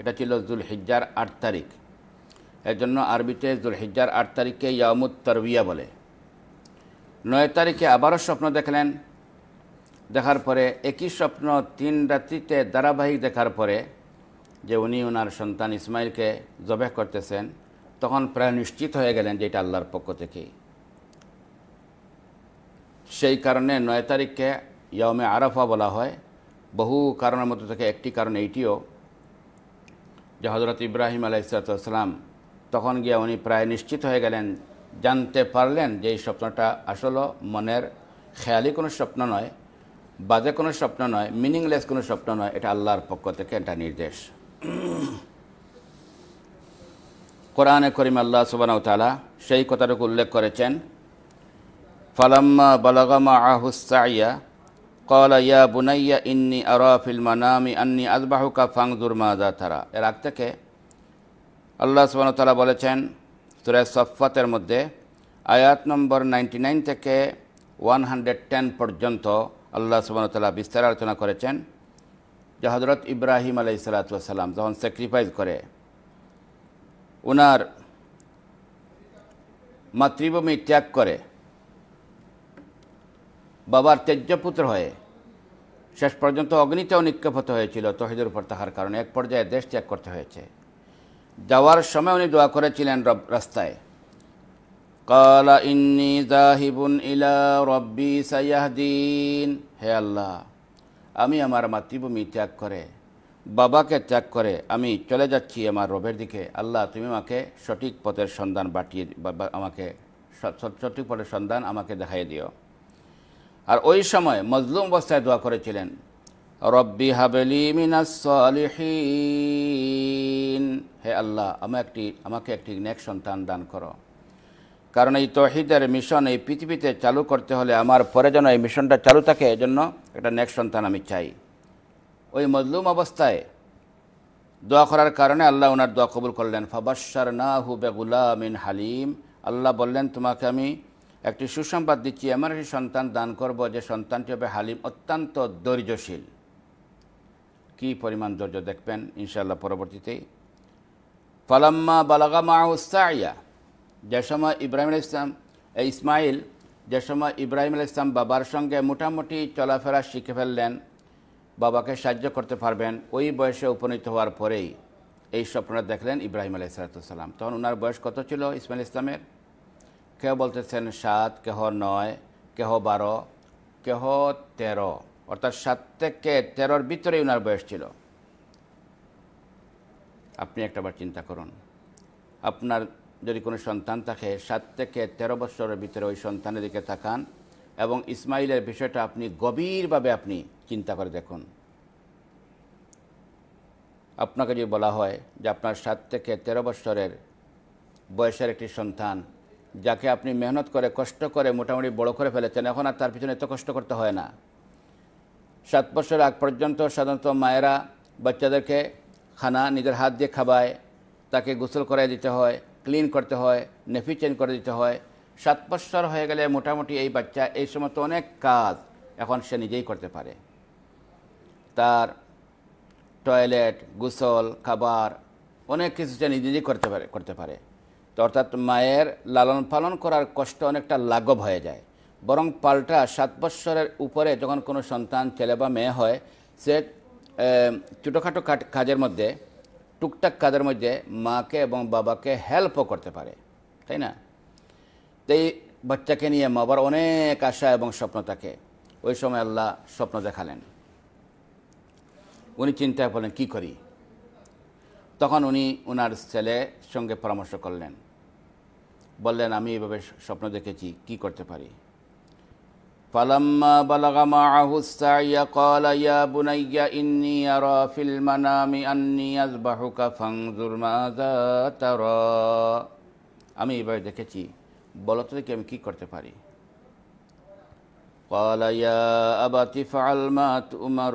Speaker 2: এটা ছিল জুল হিজ্জার আট তারিখ এর জন্য আরবিতে জুল হিজ্জার আট তারিখকে ইয়ামুদ তরবিয়া বলে নয় তারিখে আবারও স্বপ্ন দেখলেন দেখার পরে একই স্বপ্ন তিন রাত্রিতে ধারাবাহিক দেখার পরে যে উনি ওনার সন্তান ইসমাইলকে জবেহ করতেছেন তখন প্রায় নিশ্চিত হয়ে গেলেন যে এটা আল্লাহর পক্ষ থেকে সেই কারণে নয় তারিখকে ইয়মে আরাফা বলা হয় বহু কারণের মধ্যে থেকে একটি কারণ এইটিও যে হজরত ইব্রাহিম আলাইসালাম তখন গিয়ে উনি প্রায় নিশ্চিত হয়ে গেলেন জানতে পারলেন যে এই স্বপ্নটা আসলে মনের খেয়ালি কোনো স্বপ্ন নয় বাজে কোনো স্বপ্ন নয় মিনিংলেস কোনো স্বপ্ন নয় এটা আল্লাহর পক্ষ থেকে এটা নির্দেশ কোরআনে করিম আল্লাহ সুবানাউ সেই কথাটুকু উল্লেখ করেছেন ফালাম্মা বালাগামা আহুসাইয়া কল ইয়া বুনাইয়া ইন্নি আরফিল মানামি আন্নি আজবাহুকা ফাংজুর মাজা থারা এর থেকে আল্লাহ সুবাহতালা বলেছেন সুরে সফাতের মধ্যে আয়াত নম্বর নাইনটি নাইন থেকে ওয়ান হান্ড্রেড টেন পর্যন্ত আল্লাহ সুবাহতাল্লাহ বিস্তার আলোচনা করেছেন যে ইব্রাহিম আলাই সালাতাম যখন স্যাক্রিফাইস করে ওনার মাতৃভূমি ত্যাগ করে বাবার তেজ্যপুত্র হয়ে শেষ পর্যন্ত অগ্নিতেও নিক্ষেপত হয়েছিল তহিদের উপর তাহার কারণে এক পর্যায়ে দেশ ত্যাগ করতে হয়েছে যাওয়ার সময় উনি দোয়া করেছিলেন রাস্তায় কালা ইন্নি জাহিবুন ইলা রব্বি সাইয়াহদিন হে আল্লাহ আমি আমার মাতৃভূমি ত্যাগ করে বাবাকে ত্যাগ করে আমি চলে যাচ্ছি আমার রবের দিকে আল্লাহ তুমি আমাকে সঠিক পথের সন্ধান বাটিয়ে আমাকে সঠিক পথের সন্ধান আমাকে দেখাই দিও আর ওই সময় মজলুম অবস্থায় দোয়া করেছিলেন রব্বি হাবেলি মিনাসলিহীন হে আল্লাহ আমার একটি আমাকে একটি নেক সন্তান দান করো কারণ এই তহিদের মিশন এই পৃথিবীতে চালু করতে হলে আমার পরে যেন এই মিশনটা চালু থাকে এজন্য একটা নেক সন্তান আমি চাই ওই মজলুম অবস্থায় দোয়া করার কারণে আল্লাহ ওনার দোয়া কবুল করলেন ফাবাসার না হু বেগুলা মিন হালিম আল্লাহ বললেন তোমাকে আমি একটি সুসংবাদ দিচ্ছি এমন একটি সন্তান দান করব যে সন্তানটি হবে হালিম অত্যন্ত ধৈর্যশীল কি পরিমাণ ধৈর্য দেখবেন ইনশাল্লাহ পরবর্তীতে ফালাম্মা বালাগামা উস্তাইয়া যে সময় ইব্রাহিম ইসলাম ইসমাইল যে সময় ইব্রাহিম আল ইসলাম বাবার সঙ্গে মোটামুটি চলাফেরা শিখে ফেললেন বাবাকে সাহায্য করতে পারবেন ওই বয়সে উপনীত হওয়ার পরেই এই স্বপ্নটা দেখলেন ইব্রাহিম আলাইসালাতাম তখন ওনার বয়স কত ছিল ইসমাইল ইসলামের কেউ বলতেছেন সাত কেহ নয় কেহ বারো কেহ তেরো অর্থাৎ সাত থেকে তেরোর ভিতরে ওনার বয়স ছিল আপনি একটাবার চিন্তা করুন আপনার যদি কোনো সন্তান থাকে সাত থেকে তেরো বছরের ভিতরে ওই সন্তানের দিকে তাকান এবং ইসমাইলের বিষয়টা আপনি গভীরভাবে আপনি চিন্তা করে দেখুন আপনাকে যদি বলা হয় যে আপনার সাত থেকে তেরো বছরের বয়সের একটি সন্তান যাকে আপনি মেহনত করে কষ্ট করে মোটামুটি বড় করে ফেলেছেন এখন আর তার পিছনে এত কষ্ট করতে হয় না সাত বছর আগ পর্যন্ত সাধারণত মায়েরা বাচ্চাদেরকে খানা নিজের হাত দিয়ে খাওয়ায় তাকে গোসল করাই দিতে হয় ক্লিন করতে হয় নেফি চেঞ্জ করে দিতে হয় সাত বছর হয়ে গেলে মোটামুটি এই বাচ্চা এই সমস্ত অনেক কাজ এখন সে নিজেই করতে পারে তার টয়লেট গোসল খাবার অনেক কিছু সে নিজে নিজেই করতে পারে করতে পারে অর্থাৎ মায়ের লালন পালন করার কষ্ট অনেকটা লাঘব হয়ে যায় বরং পাল্টা সাত বৎসরের উপরে যখন কোনো সন্তান ছেলে বা মেয়ে হয় সে ছোটোখাটো কাজের মধ্যে টুকটাক কাজের মধ্যে মাকে এবং বাবাকে হেল্পও করতে পারে তাই না তাই বাচ্চাকে নিয়ে মা মাবার অনেক আশা এবং স্বপ্ন থাকে ওই সময় আল্লাহ স্বপ্ন দেখালেন উনি চিন্তায় করলেন কি করি তখন উনি ওনার ছেলের সঙ্গে পরামর্শ করলেন বললেন আমি এভাবে স্বপ্ন দেখেছি কি করতে পারি ফলম্মা বলগামা আহুস্তাইয়া কলাইয়া বুনাইয়া ইন্নি আর ফিল্মানামি আন্নি আজ বাহুকা ফাংজুর তার আমি এভাবে দেখেছি বলো তো দেখি আমি কী করতে পারি কলাইয়া আবাতি ফালমাত উমর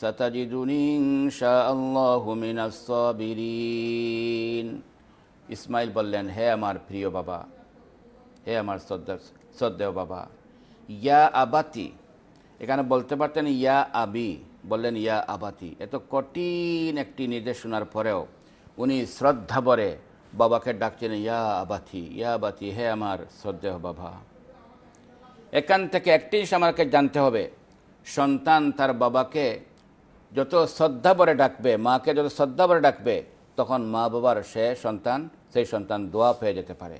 Speaker 2: সতাজি দুনিং শাহ আল্লাহ হুমিন সবিরিন ইসমাইল বললেন হে আমার প্রিয় বাবা হে আমার শ্রদ্ধা শ্রদ্ধেয় বাবা ইয়া আবাতি এখানে বলতে পারতেন ইয়া আবি বললেন ইয়া আবাতি এত কঠিন একটি নির্দেশনার পরেও উনি শ্রদ্ধা বরে বাবাকে ডাকছেন ইয়া আবাতি ইয়া আবাতি হে আমার শ্রদ্ধেয় বাবা এখান থেকে একটি আমাকে জানতে হবে সন্তান তার বাবাকে যত শ্রদ্ধা বরে ডাকবে মাকে যত শ্রদ্ধা ভরে ডাকবে তখন মা বাবার সে সন্তান সেই সন্তান দোয়া পেয়ে যেতে পারে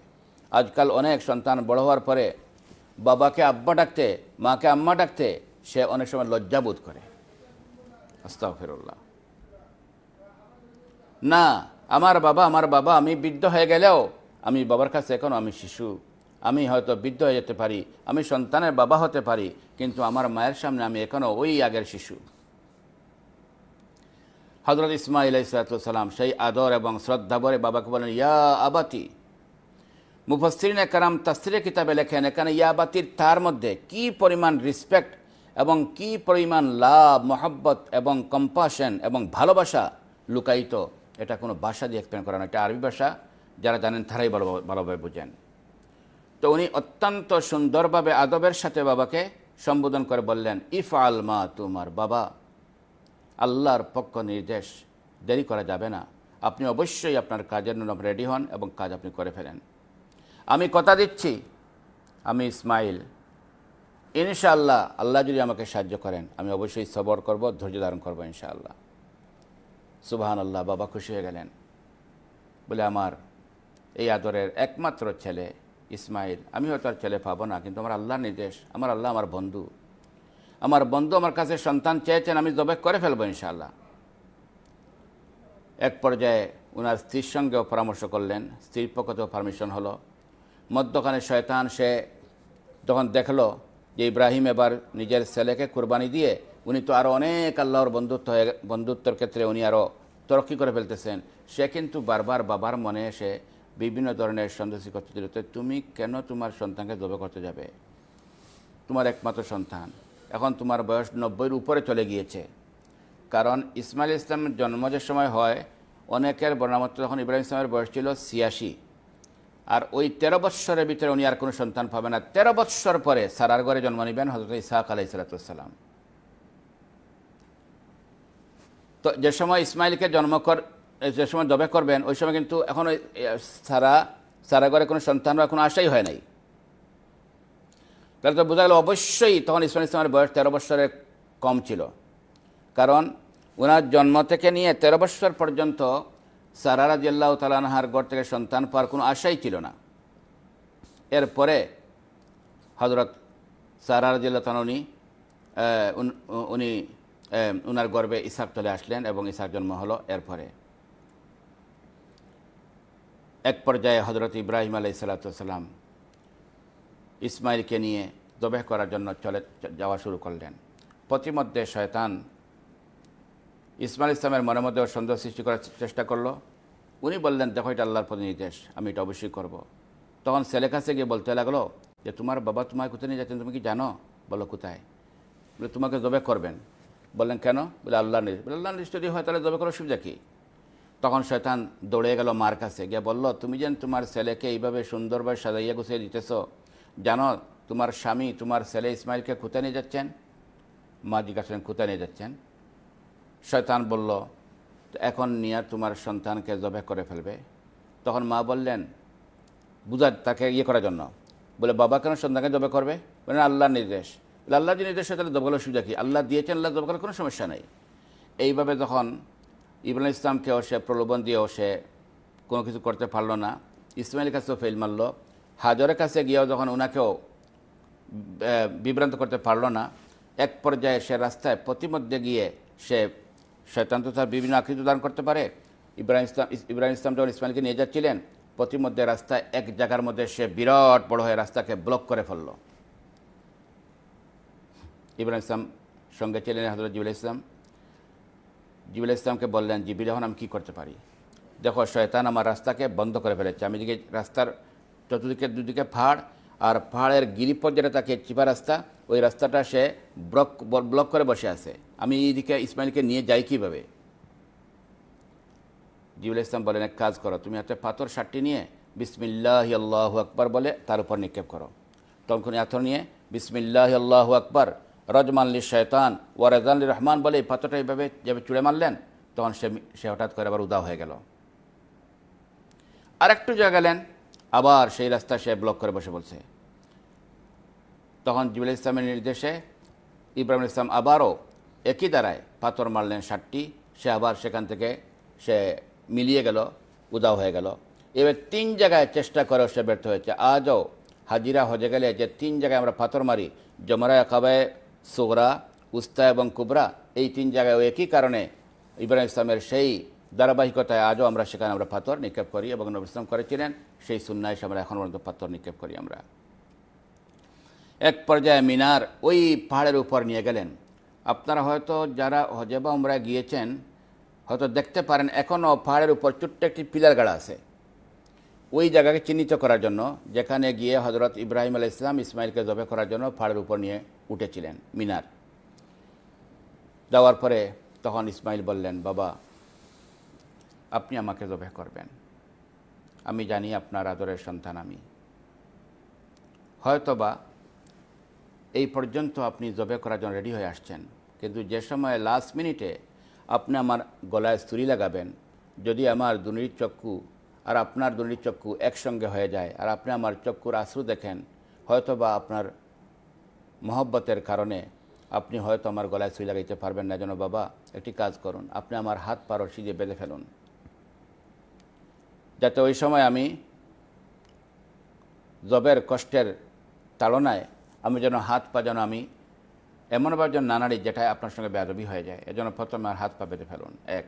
Speaker 2: আজকাল অনেক সন্তান বড় হওয়ার পরে বাবাকে আব্বা ডাকতে মাকে আম্মা ডাকতে সে অনেক সময় লজ্জাবোধ করে ফেরুল্লাহ না আমার বাবা আমার বাবা আমি বৃদ্ধ হয়ে গেলেও আমি বাবার কাছে এখনও আমি শিশু আমি হয়তো বৃদ্ধ হয়ে যেতে পারি আমি সন্তানের বাবা হতে পারি কিন্তু আমার মায়ের সামনে আমি এখনও ওই আগের শিশু হজরত ইসমাইল ইলাইসালাম সেই আদর এবং শ্রদ্ধাভরে বাবাকে বলেন ইয়া আবাতি মুফসরিন একরাম তাসিরে কিতাবে লেখেন এখানে ইয়াবাতির তার মধ্যে কি পরিমাণ রিসপেক্ট এবং কি পরিমাণ লাভ মহব্বত এবং কম্পাশন এবং ভালোবাসা লুকায়িত এটা কোনো ভাষা দিয়ে এক্সপ্লেন করেন এটা আরবি ভাষা যারা জানেন তারাই ভালো ভালোভাবে বুঝেন তো উনি অত্যন্ত সুন্দরভাবে আদবের সাথে বাবাকে সম্বোধন করে বললেন ইফ আল মা তোমার বাবা আল্লাহর পক্ষ নির্দেশ দেরি করা যাবে না আপনি অবশ্যই আপনার কাজের জন্য রেডি হন এবং কাজ আপনি করে ফেলেন আমি কথা দিচ্ছি আমি ইসমাইল ইনশাআল্লাহ আল্লাহ যদি আমাকে সাহায্য করেন আমি অবশ্যই সবর করব ধৈর্য ধারণ করবো ইনশাআল্লাহ সুবাহান আল্লাহ বাবা খুশি হয়ে গেলেন বলে আমার এই আদরের একমাত্র ছেলে ইসমাইল আমি হয়তো আর ছেলে পাবো না কিন্তু আমার আল্লাহ নির্দেশ আমার আল্লাহ আমার বন্ধু আমার বন্ধু আমার কাছে সন্তান চেয়েছেন আমি জবে করে ফেলবো ইনশাল্লাহ এক পর্যায়ে ওনার স্ত্রীর সঙ্গেও পরামর্শ করলেন স্ত্রীর পক্ষ থেকেও পারমিশন হলো মধ্যখানে শয়তান সে যখন দেখলো যে ইব্রাহিম এবার নিজের ছেলেকে কোরবানি দিয়ে উনি তো আরও অনেক আল্লাহর বন্ধুত্ব হয়ে বন্ধুত্বর ক্ষেত্রে উনি আরও তরক্কি করে ফেলতেছেন সে কিন্তু বারবার বাবার মনে এসে বিভিন্ন ধরনের সন্দেশী করতে দিল তুমি কেন তোমার সন্তানকে জবে করতে যাবে তোমার একমাত্র সন্তান এখন তোমার বয়স নব্বইয়ের উপরে চলে গিয়েছে কারণ ইসমাইল ইসলাম জন্ম যে সময় হয় অনেকের বর্ণামত যখন ইব্রাহিম ইসলামের বয়স ছিল ছিয়াশি আর ওই তেরো বৎসরের ভিতরে উনি আর কোনো সন্তান পাবে না তেরো বৎসর পরে সারার ঘরে জন্ম নেবেন হজরত ইসাহাক আলাই সালাতাম তো যে সময় ইসমাইলকে জন্ম কর যে সময় জবে করবেন ওই সময় কিন্তু এখন সারা সারা ঘরে কোনো সন্তান বা কোনো আশাই হয় নাই তাহলে তো বোঝা গেল অবশ্যই তখন ইসমান ইসলামের বয়স তেরো বছরের কম ছিল কারণ ওনার জন্ম থেকে নিয়ে তেরো বছর পর্যন্ত সারারা জিল্লাহ তালানহার গড় থেকে সন্তান পাওয়ার কোনো আশাই ছিল না এরপরে হজরত সারারা জিল্লা তালনি উনি উনার গর্বে ইসাক চলে আসলেন এবং ইসাক জন্ম হলো এরপরে এক পর্যায়ে হজরত ইব্রাহিম আলাই সালাতাম ইসমাইলকে নিয়ে জবেহ করার জন্য চলে যাওয়া শুরু করলেন প্রতিমধ্যে শয়তান ইসমাইল ইসলামের মনের মধ্যে সন্দেহ সৃষ্টি করার চেষ্টা করলো উনি বললেন দেখো এটা আল্লাহর প্রতিনির্দেশ আমি এটা অবশ্যই করব। তখন ছেলে কাছে গিয়ে বলতে লাগলো যে তোমার বাবা তোমায় কোথায় নিয়ে যাচ্ছেন তুমি কি জানো বলো কোথায় বলে তোমাকে জবে করবেন বললেন কেন বলে আল্লাহ নিজ বলে আল্লাহ নির্দেশ যদি হয় তাহলে জবে করার সুবিধা কী তখন শয়তান দৌড়ে গেল মার কাছে গিয়ে বললো তুমি যেন তোমার ছেলেকে এইভাবে সুন্দরভাবে সাজাইয়া গুছিয়ে দিতেছ জানো তোমার স্বামী তোমার ছেলে ইসমাইলকে খুঁতে নিয়ে যাচ্ছেন মা জিজ্ঞাসা খুঁতে নিয়ে যাচ্ছেন শয়তান বলল এখন নিয়ে তোমার সন্তানকে জবে করে ফেলবে তখন মা বললেন বুঝার তাকে ইয়ে করার জন্য বলে বাবা কেন সন্তানকে জবে করবে বলে আল্লাহর নির্দেশ বলে আল্লাহ যে নির্দেশ তাহলে জব করার সুবিধা কি আল্লাহ দিয়েছেন আল্লাহ জব করার কোনো সমস্যা নেই এইভাবে যখন ইব্রাহিম ইসলামকেও সে প্রলোভন দিয়েও সে কোনো কিছু করতে পারলো না ইসমাইল কাছেও ফেল মারলো হাজরের কাছে গিয়েও যখন ওনাকেও বিভ্রান্ত করতে পারল না এক পর্যায়ে সে রাস্তায় প্রতিমধ্যে গিয়ে সে শৈতান্ত তার বিভিন্ন আকৃতি দান করতে পারে ইব্রাহিম ইসলাম ইব্রাহিম ইসলাম যখন ইসমাইলকে নিয়ে যাচ্ছিলেন প্রতিমধ্যে রাস্তায় এক জায়গার মধ্যে সে বিরাট বড় হয়ে রাস্তাকে ব্লক করে ফেলল ইব্রাহিম ইসলাম সঙ্গে ছিলেন হজরত জিবুল ইসলাম জিবুল ইসলামকে বললেন জিবি যখন আমি কী করতে পারি দেখো শয়তান আমার রাস্তাকে বন্ধ করে ফেলেছে আমি যদি রাস্তার চতুর্দিকে দুদিকে পাহাড় আর পাহাড়ের গিরিপথ যেটা তাকে চিপা রাস্তা ওই রাস্তাটা সে ব্লক ব্লক করে বসে আছে আমি এইদিকে ইসমাইলকে নিয়ে যাই কীভাবে জিউল ইসলাম বলেন এক কাজ করো তুমি হাতে পাথর সারটি নিয়ে বিসমিল্লাহ আল্লাহ আকবর বলে তার উপর নিক্ষেপ করো তখন এথর নিয়ে বিসমিল্লাহ আল্লাহ আকবর রজমানলি শয়তান ওয়ারাজানলি রহমান বলে এই পাথরটা এইভাবে যেভাবে চুড়ে মারলেন তখন সে সে হঠাৎ করে আবার উদা হয়ে গেল আরেকটু জায়গা গেলেন আবার সেই রাস্তা সে ব্লক করে বসে বলছে তখন জিবুল ইসলামের নির্দেশে ইব্রাহিম ইসলাম আবারও একই দ্বারায় পাথর মারলেন ষাটটি সে আবার সেখান থেকে সে মিলিয়ে গেল উদাও হয়ে গেল এবার তিন জায়গায় চেষ্টা করেও সে ব্যর্থ হয়েছে আজও হাজিরা হজে গেলে যে তিন জায়গায় আমরা পাথর মারি জমরা কাবায় সোগরা উস্তা এবং কুবরা এই তিন জায়গায় একই কারণে ইব্রাহিম ইসলামের সেই ধারাবাহিকতায় আজও আমরা সেখানে আমরা পাথর নিক্ষেপ করি এবং নবী ইসলাম করেছিলেন সেই সুন্না আমরা এখন পর্যন্ত পাথর নিক্ষেপ করি আমরা এক পর্যায়ে মিনার ওই পাহাড়ের উপর নিয়ে গেলেন আপনারা হয়তো যারা হজেবা আমরা গিয়েছেন হয়তো দেখতে পারেন এখনও পাহাড়ের উপর ছোট্ট একটি পিলার গাড়া আছে ওই জায়গাকে চিহ্নিত করার জন্য যেখানে গিয়ে হজরত ইব্রাহিম আল ইসলাম ইসমাইলকে জবে করার জন্য পাহাড়ের উপর নিয়ে উঠেছিলেন মিনার যাওয়ার পরে তখন ইসমাইল বললেন বাবা আপনি আমাকে জবে করবেন আমি জানি আপনার আদরের সন্তান আমি হয়তোবা এই পর্যন্ত আপনি জবে করার জন্য রেডি হয়ে আসছেন কিন্তু যে সময় লাস্ট মিনিটে আপনি আমার গলায় স্তুরি লাগাবেন যদি আমার দুনির চক্ষু আর আপনার দুনির চক্ষু একসঙ্গে হয়ে যায় আর আপনি আমার চক্ষুর আশ্রু দেখেন হয়তোবা আপনার মহব্বতের কারণে আপনি হয়তো আমার গলায় সুই লাগাইতে পারবেন না যেন বাবা একটি কাজ করুন আপনি আমার হাত পা রশি দিয়ে বেঁধে ফেলুন যাতে ওই সময় আমি জবের কষ্টের তাড়নায় আমি যেন হাত পা যেন আমি এমনবার যেন নানারি যেটাই আপনার সঙ্গে বেয়াদবি হয়ে যায় এজন্য প্রথমে আর হাত পা বেঁধে ফেলুন এক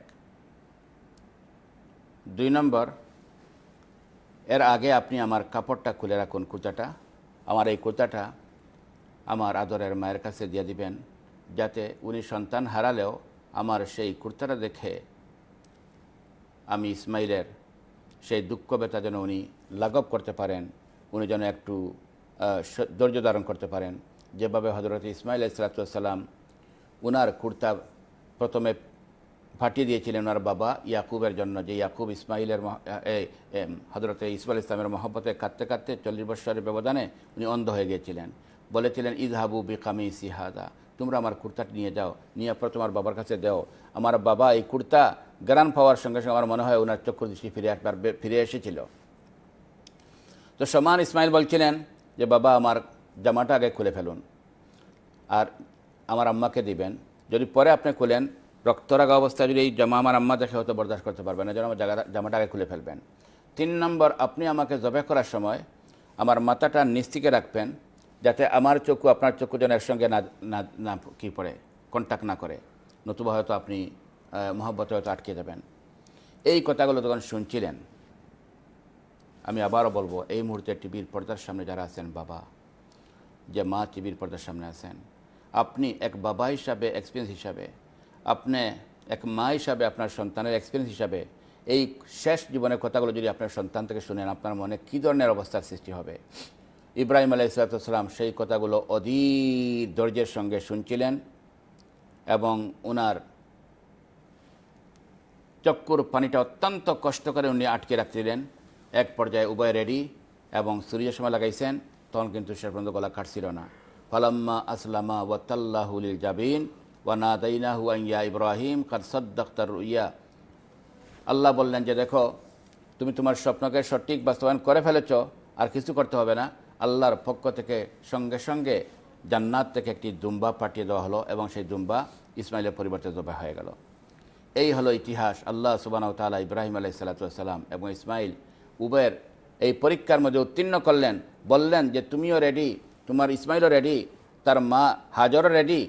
Speaker 2: দুই নম্বর এর আগে আপনি আমার কাপড়টা খুলে রাখুন কুচাটা আমার এই কুচাটা আমার আদরের মায়ের কাছে দিয়ে দিবেন যাতে উনি সন্তান হারালেও আমার সেই কুর্তাটা দেখে আমি ইসমাইলের সেই দুঃখ ব্যথা যেন উনি লাঘব করতে পারেন উনি যেন একটু ধৈর্য ধারণ করতে পারেন যেভাবে হজরত ইসমাইল ইসলাতাম উনার কুর্তা প্রথমে ফাটিয়ে দিয়েছিলেন ওনার বাবা ইয়াকুবের জন্য যে ইয়াকুব ইসমাইলের হজরতে ইসমাইল ইসলামের মহব্বতে কাঁদতে কাঁদতে চল্লিশ বছরের ব্যবধানে উনি অন্ধ হয়ে গিয়েছিলেন বলেছিলেন ইজহাবু বিকামি সিহাদা তোমরা আমার কুর্তাটি নিয়ে যাও নিয়ে পর তোমার বাবার কাছে দেও আমার বাবা এই কুর্তা গ্রান পাওয়ার সঙ্গে সঙ্গে আমার মনে হয় ওনার চক্ষু দৃষ্টি ফিরে একবার ফিরে এসেছিল তো সমান ইসমাইল বলছিলেন যে বাবা আমার জামাটা আগে খুলে ফেলুন আর আমার আম্মাকে দিবেন যদি পরে আপনি খুলেন রক্তরাগা অবস্থায় যদি এই জামা আমার আম্মা দেখে হয়তো বরদাস্ত করতে পারবেন না যেন আমার জামাটা আগে খুলে ফেলবেন তিন নম্বর আপনি আমাকে জবে করার সময় আমার মাথাটা নিস্তিকে রাখবেন যাতে আমার চক্ষু আপনার চক্ষু যেন একসঙ্গে না না না কি পড়ে কন্ট্যাক্ট না করে নতুবা হয়তো আপনি মহব্বতে হয়তো আটকে যাবেন এই কথাগুলো যখন শুনছিলেন আমি আবারও বলবো এই মুহূর্তে টিভির পর্দার সামনে যারা আছেন বাবা যে মা টিভির পর্দার সামনে আছেন আপনি এক বাবা হিসাবে এক্সপিরিয়েন্স হিসাবে আপনি এক মা হিসাবে আপনার সন্তানের এক্সপিরিয়েন্স হিসাবে এই শেষ জীবনের কথাগুলো যদি আপনার সন্তান থেকে শুনেন আপনার মনে কী ধরনের অবস্থার সৃষ্টি হবে ইব্রাহিম আলাই আলাইসালাম সেই কথাগুলো অধীর ধৈর্যের সঙ্গে শুনছিলেন এবং ওনার চক্কুর পানিটা অত্যন্ত কষ্ট করে উনি আটকে রাখছিলেন এক পর্যায়ে উভয় রেডি এবং সূর্য সময় লাগাইছেন তখন কিন্তু সে পর্যন্ত গলা কাটছিল না ফালাম্মা আসলামা ওয়াতাল্লাহুল জাবিন ওয়ানাদাইনাহু আইয়া ইব্রাহিম খাদ সদ্দার ইয়া আল্লাহ বললেন যে দেখো তুমি তোমার স্বপ্নকে সঠিক বাস্তবায়ন করে ফেলেছ আর কিছু করতে হবে না আল্লাহর পক্ষ থেকে সঙ্গে সঙ্গে জান্নাত থেকে একটি দুম্বা পাঠিয়ে দেওয়া হলো এবং সেই দুম্বা ইসমাইলের পরিবর্তে জবা হয়ে গেল এই হলো ইতিহাস আল্লাহ সুবানাউ তালা ইব্রাহিম আলাই সালাতাম এবং ইসমাইল উবের এই পরীক্ষার মধ্যে উত্তীর্ণ করলেন বললেন যে তুমিও রেডি তোমার ইসমাইলও রেডি তার মা হাজরও রেডি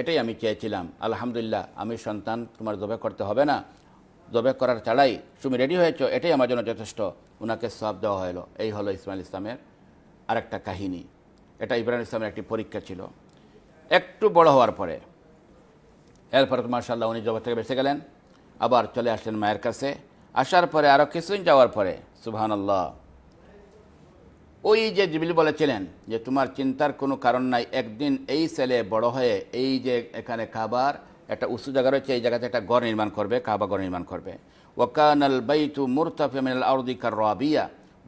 Speaker 2: এটাই আমি চেয়েছিলাম আলহামদুলিল্লাহ আমি সন্তান তোমার জবে করতে হবে না জবে করার ছাড়াই তুমি রেডি হয়েছ এটাই আমার জন্য যথেষ্ট ওনাকে সব দেওয়া হলো এই হলো ইসমাইল ইসলামের আর একটা কাহিনী এটা ইব্রাহিম ইসলামের একটি পরীক্ষা ছিল একটু বড় হওয়ার পরে এরপরে মার্শাল্লাহ উনি জগৎ থেকে বেঁচে গেলেন আবার চলে আসলেন মায়ের কাছে আসার পরে আরও কিছুদিন যাওয়ার পরে সুবাহানাল্লাহ ওই যে জিবিল বলেছিলেন যে তোমার চিন্তার কোনো কারণ নাই একদিন এই ছেলে বড় হয়ে এই যে এখানে খাবার একটা উঁচু জায়গা রয়েছে এই জায়গাতে একটা ঘর নির্মাণ করবে কাবা ঘর নির্মাণ করবে ওকানাল বাইতু মুরতাফিমিন আল আউদিকার রাবিয়া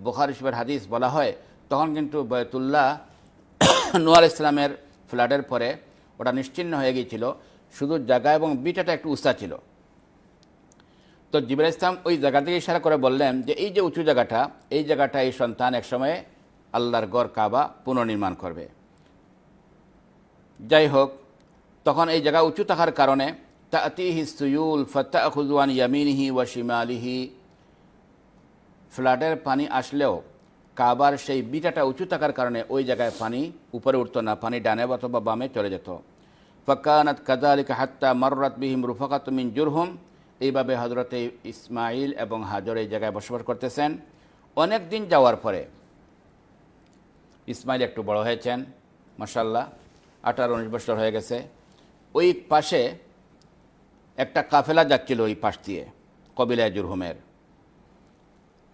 Speaker 2: বুখার হাদিস বলা হয় তখন কিন্তু বয়তুল্লাহ নোয়ার ইসলামের ফ্লাডের পরে ওটা নিশ্চিন্ন হয়ে গিয়েছিল শুধু জায়গা এবং বিটাটা একটু উঁচা ছিল তো জিবরা ইসলাম ওই জায়গা থেকে ইশারা করে বললেন যে এই যে উঁচু জায়গাটা এই জায়গাটা এই সন্তান একসময়ে আল্লাহর গড় কাবা পুনর্নির্মাণ করবে যাই হোক তখন এই জায়গা উঁচু থাকার কারণে তা তাতিহি সুয়ুল ফতাহুজওয়ান ইয়ামিনহি আলিহি ফ্লাডের পানি আসলেও কাবার সেই বিটাটা উঁচু থাকার কারণে ওই জায়গায় পানি উপরে উঠতো না পানি ডানে অথবা বামে চলে যেত ফকানাত কাজালিকা হাত্তা মাররাত বিহিম রুফাকাত মিন জুরহুম এইভাবে হজরতে ইসমাইল এবং হাজর এই জায়গায় বসবাস করতেছেন অনেক দিন যাওয়ার পরে ইসমাইল একটু বড় হয়েছেন মাসাল্লাহ আঠারো উনিশ বছর হয়ে গেছে ওই পাশে একটা কাফেলা যাচ্ছিল ওই পাশ দিয়ে কবিলায় জুরহুমের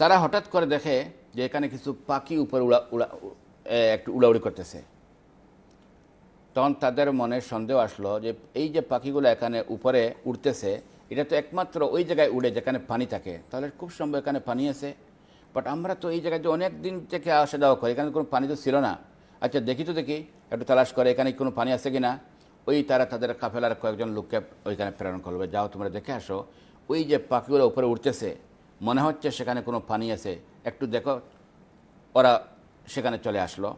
Speaker 2: তারা হঠাৎ করে দেখে যে এখানে কিছু পাখি উপরে উড়া উড়া একটু উড়াউড়ি করতেছে তখন তাদের মনে সন্দেহ আসলো যে এই যে পাখিগুলো এখানে উপরে উঠতেছে এটা তো একমাত্র ওই জায়গায় উড়ে যেখানে পানি থাকে তাহলে খুব সম্ভব এখানে পানি আছে বাট আমরা তো এই জায়গায় যে অনেক দিন থেকে আসা যাওয়া করি এখানে কোনো পানি তো ছিল না আচ্ছা দেখি তো দেখি একটু তালাশ করে এখানে কোনো পানি আছে কি না ওই তারা তাদের কাফেলার কয়েকজন লোককে ওইখানে প্রেরণ করবে যাও তোমরা দেখে আসো ওই যে পাখিগুলো উপরে উঠতেছে মনে হচ্ছে সেখানে কোনো পানি আছে একটু দেখো ওরা সেখানে চলে আসলো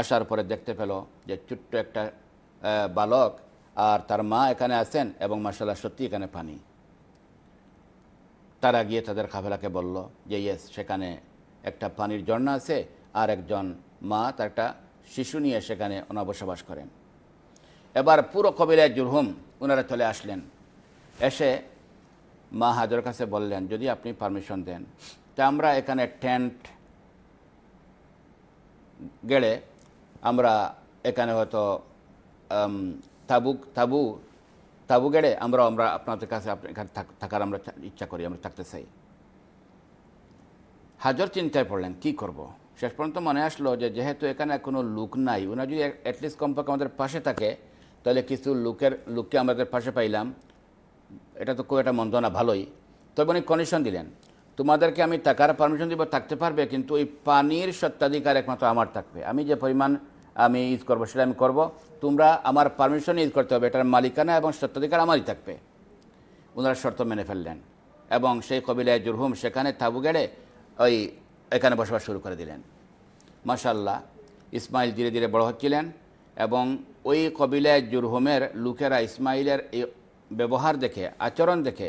Speaker 2: আসার পরে দেখতে পেল যে ছোট্ট একটা বালক আর তার মা এখানে আছেন এবং মার্শাল্লাহ সত্যি এখানে পানি তারা গিয়ে তাদের খাফেলাকে বলল যে ইয়েস সেখানে একটা পানির ঝর্ণা আছে আর একজন মা তার একটা শিশু নিয়ে সেখানে ওনা বসবাস করেন এবার পুরো কবিলায় জুরহুম ওনারা চলে আসলেন এসে মা হাজর কাছে বললেন যদি আপনি পারমিশন দেন তা আমরা এখানে টেন্ট গেলে আমরা এখানে হয়তো তাবুক তাবু তাবু গেলে আমরা আমরা আপনাদের কাছে এখানে থাকার আমরা ইচ্ছা করি আমরা থাকতে চাই হাজার চিন্তায় পড়লেন কি করব। শেষ পর্যন্ত মনে আসলো যে যেহেতু এখানে কোনো লুক নাই ওনার যদি অ্যাটলিস্ট কমপক্ষে আমাদের পাশে থাকে তাহলে কিছু লুকের লুককে আমাদের পাশে পাইলাম এটা তো খুব একটা মন্দ না ভালোই তবে উনি কন্ডিশন দিলেন তোমাদেরকে আমি টাকার পারমিশন দিব থাকতে পারবে কিন্তু ওই পানির সত্ত্বাধিকার একমাত্র আমার থাকবে আমি যে পরিমাণ আমি ইউজ করবো সেটা আমি করবো তোমরা আমার পারমিশন ইউজ করতে হবে এটার মালিকানা এবং সত্ত্বাধিকার আমারই থাকবে ওনারা শর্ত মেনে ফেললেন এবং সেই কবিলায় জুরহুম সেখানে থাবু গেড়ে ওই এখানে বসবাস শুরু করে দিলেন মাসাল্লাহ ইসমাইল ধীরে ধীরে বড় হচ্ছিলেন এবং ওই কবিলায় জুরহুমের লোকেরা ইসমাইলের এই ব্যবহার দেখে আচরণ দেখে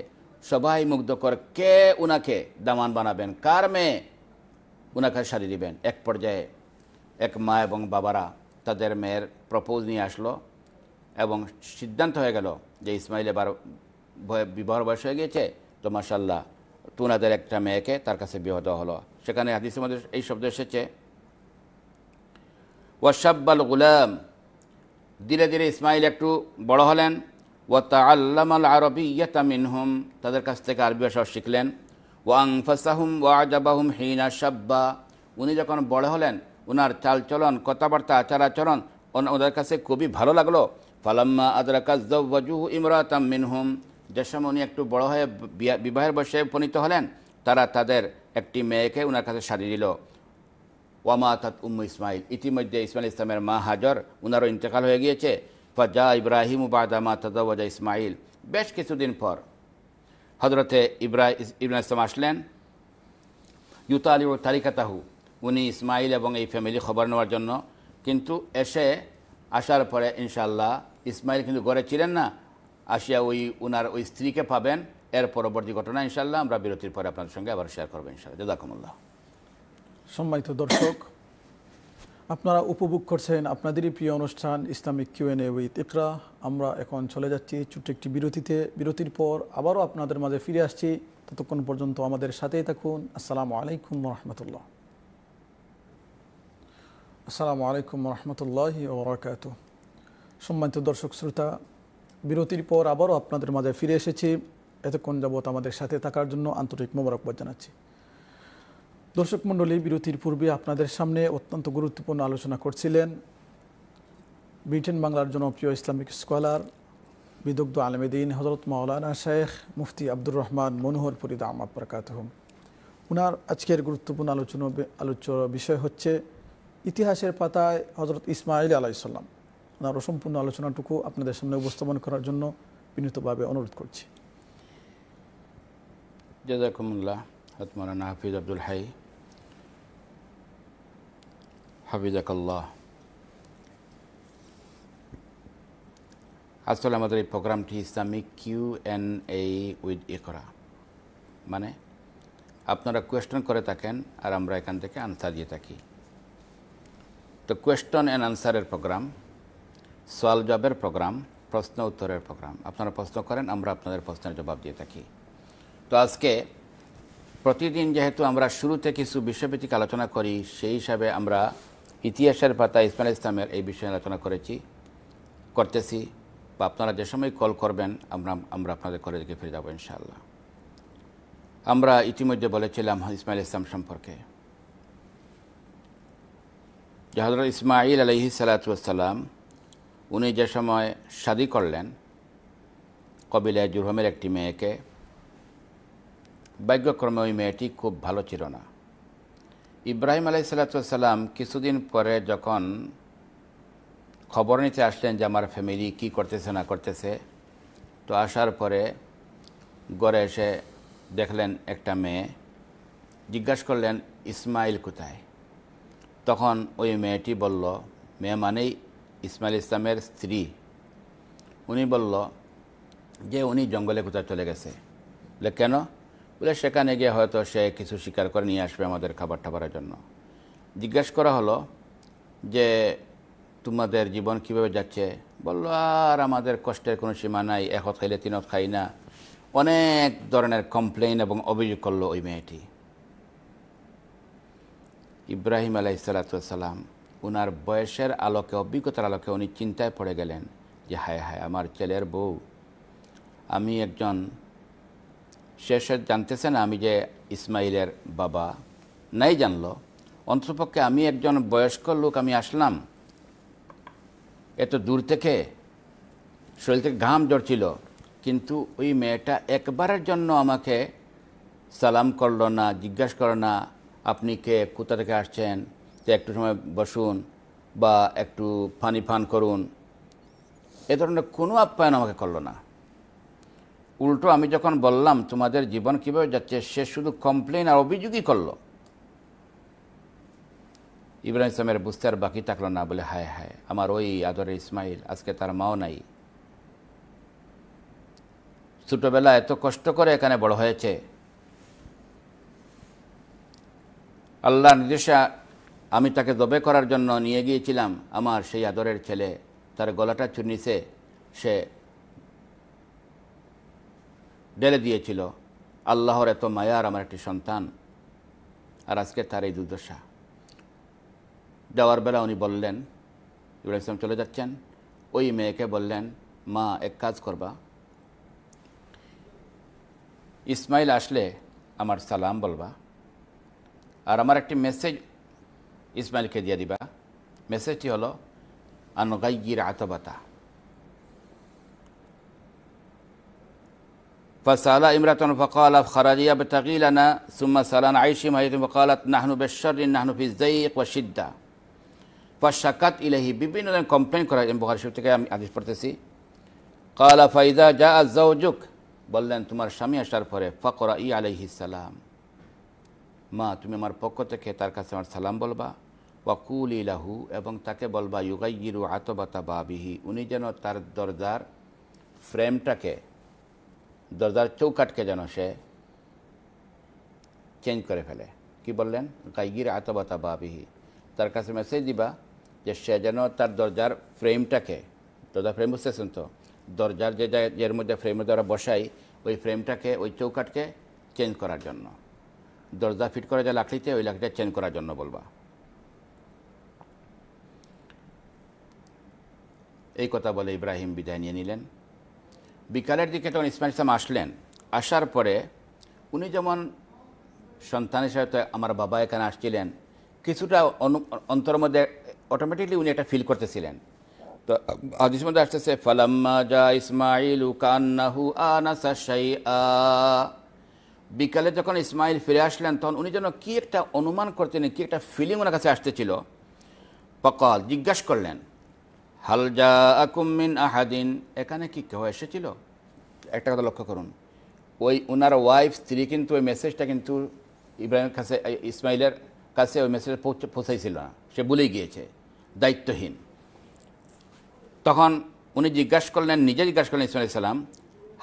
Speaker 2: সবাই মুগ্ধ কর কে উনাকে দামান বানাবেন কার মেয়ে উনাকে সারি দিবেন এক পর্যায়ে এক মা এবং বাবারা তাদের মেয়ের প্রপোজ নিয়ে আসলো এবং সিদ্ধান্ত হয়ে গেল যে ইসমাইল এবার বিবাহ বয়স হয়ে গিয়েছে তো মাসাল্লাহ তুনাদের একটা মেয়েকে তার কাছে বিবাহ দেওয়া হলো সেখানে হাদিসের মধ্যে এই শব্দ এসেছে ওয়াসাব্বাল গুলাম ধীরে ধীরে ইসমাইল একটু বড় হলেন ওয়াতা আরবিয়তা মিনহুম তাদের কাছ থেকে আরবি ভাষাও শিখলেন ওয়াং ফাসাহুম ওয়াজাবাহুম হিনা সাব্বা উনি যখন বড় হলেন ওনার চালচলন কথাবার্তা আচার আচরণ ওনাদের কাছে খুবই ভালো লাগলো ফালাম্মা আদরাকাজু ইমরাতাম মিনহুম যে সময় উনি একটু বড় হয়ে বিবাহের বয়সে উপনীত হলেন তারা তাদের একটি মেয়েকে ওনার কাছে সারিয়ে দিল ওয়ামা তাত উম্মু ইসমাইল ইতিমধ্যে ইসমাইল ইসলামের মা হাজর ওনারও ইন্তেকাল হয়ে গিয়েছে ফাজা ইব্রাহিম বাদামা তাজাওয়াজা ইসমাইল বেশ কিছুদিন পর হজরতে ইব্রাহ ইব্রাহ ইসলাম আসলেন ইউতা আলী ও তারিকাতাহু উনি ইসমাইল এবং এই ফ্যামিলি খবর নেওয়ার জন্য কিন্তু এসে আসার পরে ইনশাল্লাহ ইসমাইল কিন্তু ঘরে ছিলেন না আসিয়া ওই উনার ওই স্ত্রীকে পাবেন এর পরবর্তী ঘটনা ইনশাল্লাহ আমরা বিরতির পরে আপনাদের সঙ্গে আবার শেয়ার করবো ইনশাল্লাহ জাদাকুমুল্লাহ
Speaker 1: সম্মানিত দর্শক আপনারা উপভোগ করছেন আপনাদেরই প্রিয় অনুষ্ঠান ইসলামিক কিউএনএ উইথ ইকরা আমরা এখন চলে যাচ্ছি ছোট্ট একটি বিরতিতে বিরতির পর আবারও আপনাদের মাঝে ফিরে আসছি ততক্ষণ পর্যন্ত আমাদের সাথেই থাকুন আসসালামু আলাইকুম রহমতুল্লাহ আসসালামু আলাইকুম রহমতুল্লাহ ওরাকাত সম্মানিত দর্শক শ্রোতা বিরতির পর আবারও আপনাদের মাঝে ফিরে এসেছি এতক্ষণ যাবৎ আমাদের সাথে থাকার জন্য আন্তরিক মোবারকবাদ জানাচ্ছি দর্শক মণ্ডলী বিরতির পূর্বে আপনাদের সামনে অত্যন্ত গুরুত্বপূর্ণ আলোচনা করছিলেন ব্রিটেন বাংলার জনপ্রিয় ইসলামিক স্কলার বিদগ্ধ আলমেদিন হজরত মাওলানা শেখ মুফতি আব্দুর রহমান মনোহর ফরিদ আহমদ উনার ওনার আজকের গুরুত্বপূর্ণ আলোচনা আলোচ্য বিষয় হচ্ছে ইতিহাসের পাতায় হজরত ইসমাইল আলাইসাল্লাম ওনার অসম্পূর্ণ আলোচনাটুকু আপনাদের সামনে উপস্থাপন করার জন্য বিনীতভাবে অনুরোধ করছি
Speaker 2: জাজাকুমুল্লাহ হতমারানা হাফিজ আব্দুল হাই হাফিজাকাল্লাহ আসলে আমাদের এই প্রোগ্রামটি Islamic Q N A with করা মানে আপনারা কোয়েশ্চন করে থাকেন আর আমরা এখান থেকে আনসার দিয়ে থাকি তো কোয়েশ্চন অ্যান্ড আনসারের প্রোগ্রাম সোয়াল জবের প্রোগ্রাম প্রশ্ন উত্তরের প্রোগ্রাম আপনারা প্রশ্ন করেন আমরা আপনাদের প্রশ্নের জবাব দিয়ে থাকি তো আজকে প্রতিদিন যেহেতু আমরা শুরুতে কিছু বিশ্বভিত্তিক আলোচনা করি সেই হিসাবে আমরা ইতিহাসের পাতা ইসমাইল ইসলামের এই বিষয়ে আলোচনা করেছি করতেছি বা আপনারা যে সময় কল করবেন আমরা আমরা আপনাদের কলেজকে ফিরে যাবো ইনশাআল্লাহ আমরা ইতিমধ্যে বলেছিলাম ইসমাইল ইসলাম সম্পর্কে যে ইসমাইল আলহি সালাতাম উনি যে সময় শাদি করলেন কবিলায় জুরহমের একটি মেয়েকে ভাগ্যক্রমে ওই মেয়েটি খুব ভালো ছিল না ইব্রাহিম আলাই সাল্লাতাম কিছুদিন পরে যখন খবর নিতে আসলেন যে আমার ফ্যামিলি কি করতেছে না করতেছে তো আসার পরে গড়ে এসে দেখলেন একটা মেয়ে জিজ্ঞাসা করলেন ইসমাইল কোথায় তখন ওই মেয়েটি বলল মেয়ে মানেই ইসমাইল ইসলামের স্ত্রী উনি বলল যে উনি জঙ্গলে কোথায় চলে গেছে বলে কেন বলে সেখানে গিয়ে হয়তো সে কিছু স্বীকার করে নিয়ে আসবে আমাদের খাবার টাবারের জন্য জিজ্ঞেস করা হলো যে তোমাদের জীবন কিভাবে যাচ্ছে বললো আর আমাদের কষ্টের কোনো সীমা নাই একত খাইলে তিনত খাই না অনেক ধরনের কমপ্লেন এবং অভিযোগ করলো ওই মেয়েটি ইব্রাহিম আলাহ সালাতাম উনার বয়সের আলোকে অভিজ্ঞতার আলোকে উনি চিন্তায় পড়ে গেলেন যে হায় হায় আমার ছেলের বউ আমি একজন শেষে জানতেছে না আমি যে ইসমাইলের বাবা নাই জানলো অন্তপক্ষে আমি একজন বয়স্ক লোক আমি আসলাম এত দূর থেকে শরীর থেকে ঘাম জড়ছিল কিন্তু ওই মেয়েটা একবারের জন্য আমাকে সালাম করলো না জিজ্ঞাসা করো না আপনি কে কোথা থেকে আসছেন যে একটু সময় বসুন বা একটু ফানি ফান করুন এ ধরনের কোনো আপ্যায়ন আমাকে করলো না উল্টো আমি যখন বললাম তোমাদের জীবন কীভাবে যাচ্ছে সে শুধু কমপ্লেন আর অভিযোগই করল ইব্রাহিম ইসলামের বুঝতে আর বাকি থাকলো না বলে হায় হায় আমার ওই আদরের ইসমাইল আজকে তার মাও নাই ছোটোবেলা এত কষ্ট করে এখানে বড় হয়েছে আল্লাহ নির্দেশা আমি তাকে জবে করার জন্য নিয়ে গিয়েছিলাম আমার সেই আদরের ছেলে তার গলাটা চুনিছে সে ঢেলে দিয়েছিল আল্লাহর এত মায়ার আমার একটি সন্তান আর আজকে তার এই দুর্দশা যাওয়ার বেলা উনি বললেন ইব্রাহিম ইসলাম চলে যাচ্ছেন ওই মেয়েকে বললেন মা এক কাজ করবা ইসমাইল আসলে আমার সালাম বলবা আর আমার একটি মেসেজ ইসমাইলকে দিয়ে দিবা মেসেজটি হলো আনগাইগির আতবাতা فسأل امرأة فقالت خرجي ابتغي لنا ثم سأل عن عيش مهيت فقالت نحن بالشر نحن في الزيق والشدة فشكت إليه বিভিন্ন ধরনের কমপ্লেন করা ইমাম বুখারী শরীফ থেকে আমি হাদিস পড়তেছি قال فإذا جاء زوجك বললেন তোমার স্বামী আসার পরে ফকরা ই আলাইহি সালাম মা তুমি আমার পক্ষ থেকে তার কাছে আমার সালাম বলবা ওয়াকুল ইলাহু এবং তাকে বলবা গিরু আতবাতা বাবিহি উনি যেন তার দরজার ফ্রেমটাকে দরজার চৌকাটকে যেন সে চেঞ্জ করে ফেলে কি বললেন গাইগির আতবাতা বাবিহি তার কাছে মেসেজ দিবা যে সে যেন তার দরজার ফ্রেমটাকে দরজার ফ্রেম বুঝতেছেন তো দরজার যে যার মধ্যে ফ্রেমের দ্বারা বসাই ওই ফ্রেমটাকে ওই চৌকাটকে চেঞ্জ করার জন্য দরজা ফিট করা যায় লাকড়িতে ওই লাকড়িটা চেঞ্জ করার জন্য বলবা এই কথা বলে ইব্রাহিম বিদায় নিয়ে নিলেন বিকালের দিকে যখন ইসমাইল ইসলাম আসলেন আসার পরে উনি যেমন সন্তান হিসাবে তো আমার বাবা এখানে আসছিলেন কিছুটা অন্তর মধ্যে অটোমেটিকলি উনি একটা ফিল করতেছিলেন তো আদিস মধ্যে আসতেছে ফালাম্মা জা ইসমাইল উকান্নাহু আনাসা শাই বিকালে যখন ইসমাইল ফিরে আসলেন তখন উনি যেন কী একটা অনুমান করতেন কী একটা ফিলিং ওনার কাছে আসতেছিল পকাল জিজ্ঞাসা করলেন হালজা আকুমিন আহাদিন এখানে কি কেউ এসেছিল একটা কথা লক্ষ্য করুন ওই ওনার ওয়াইফ স্ত্রী কিন্তু ওই মেসেজটা কিন্তু ইব্রাহিমের কাছে ইসমাইলের কাছে ওই মেসেজ পৌঁছাইছিল না সে ভুলেই গিয়েছে দায়িত্বহীন তখন উনি জিজ্ঞাসা করলেন নিজে জিজ্ঞাসা করলেন ইসমাইল সালাম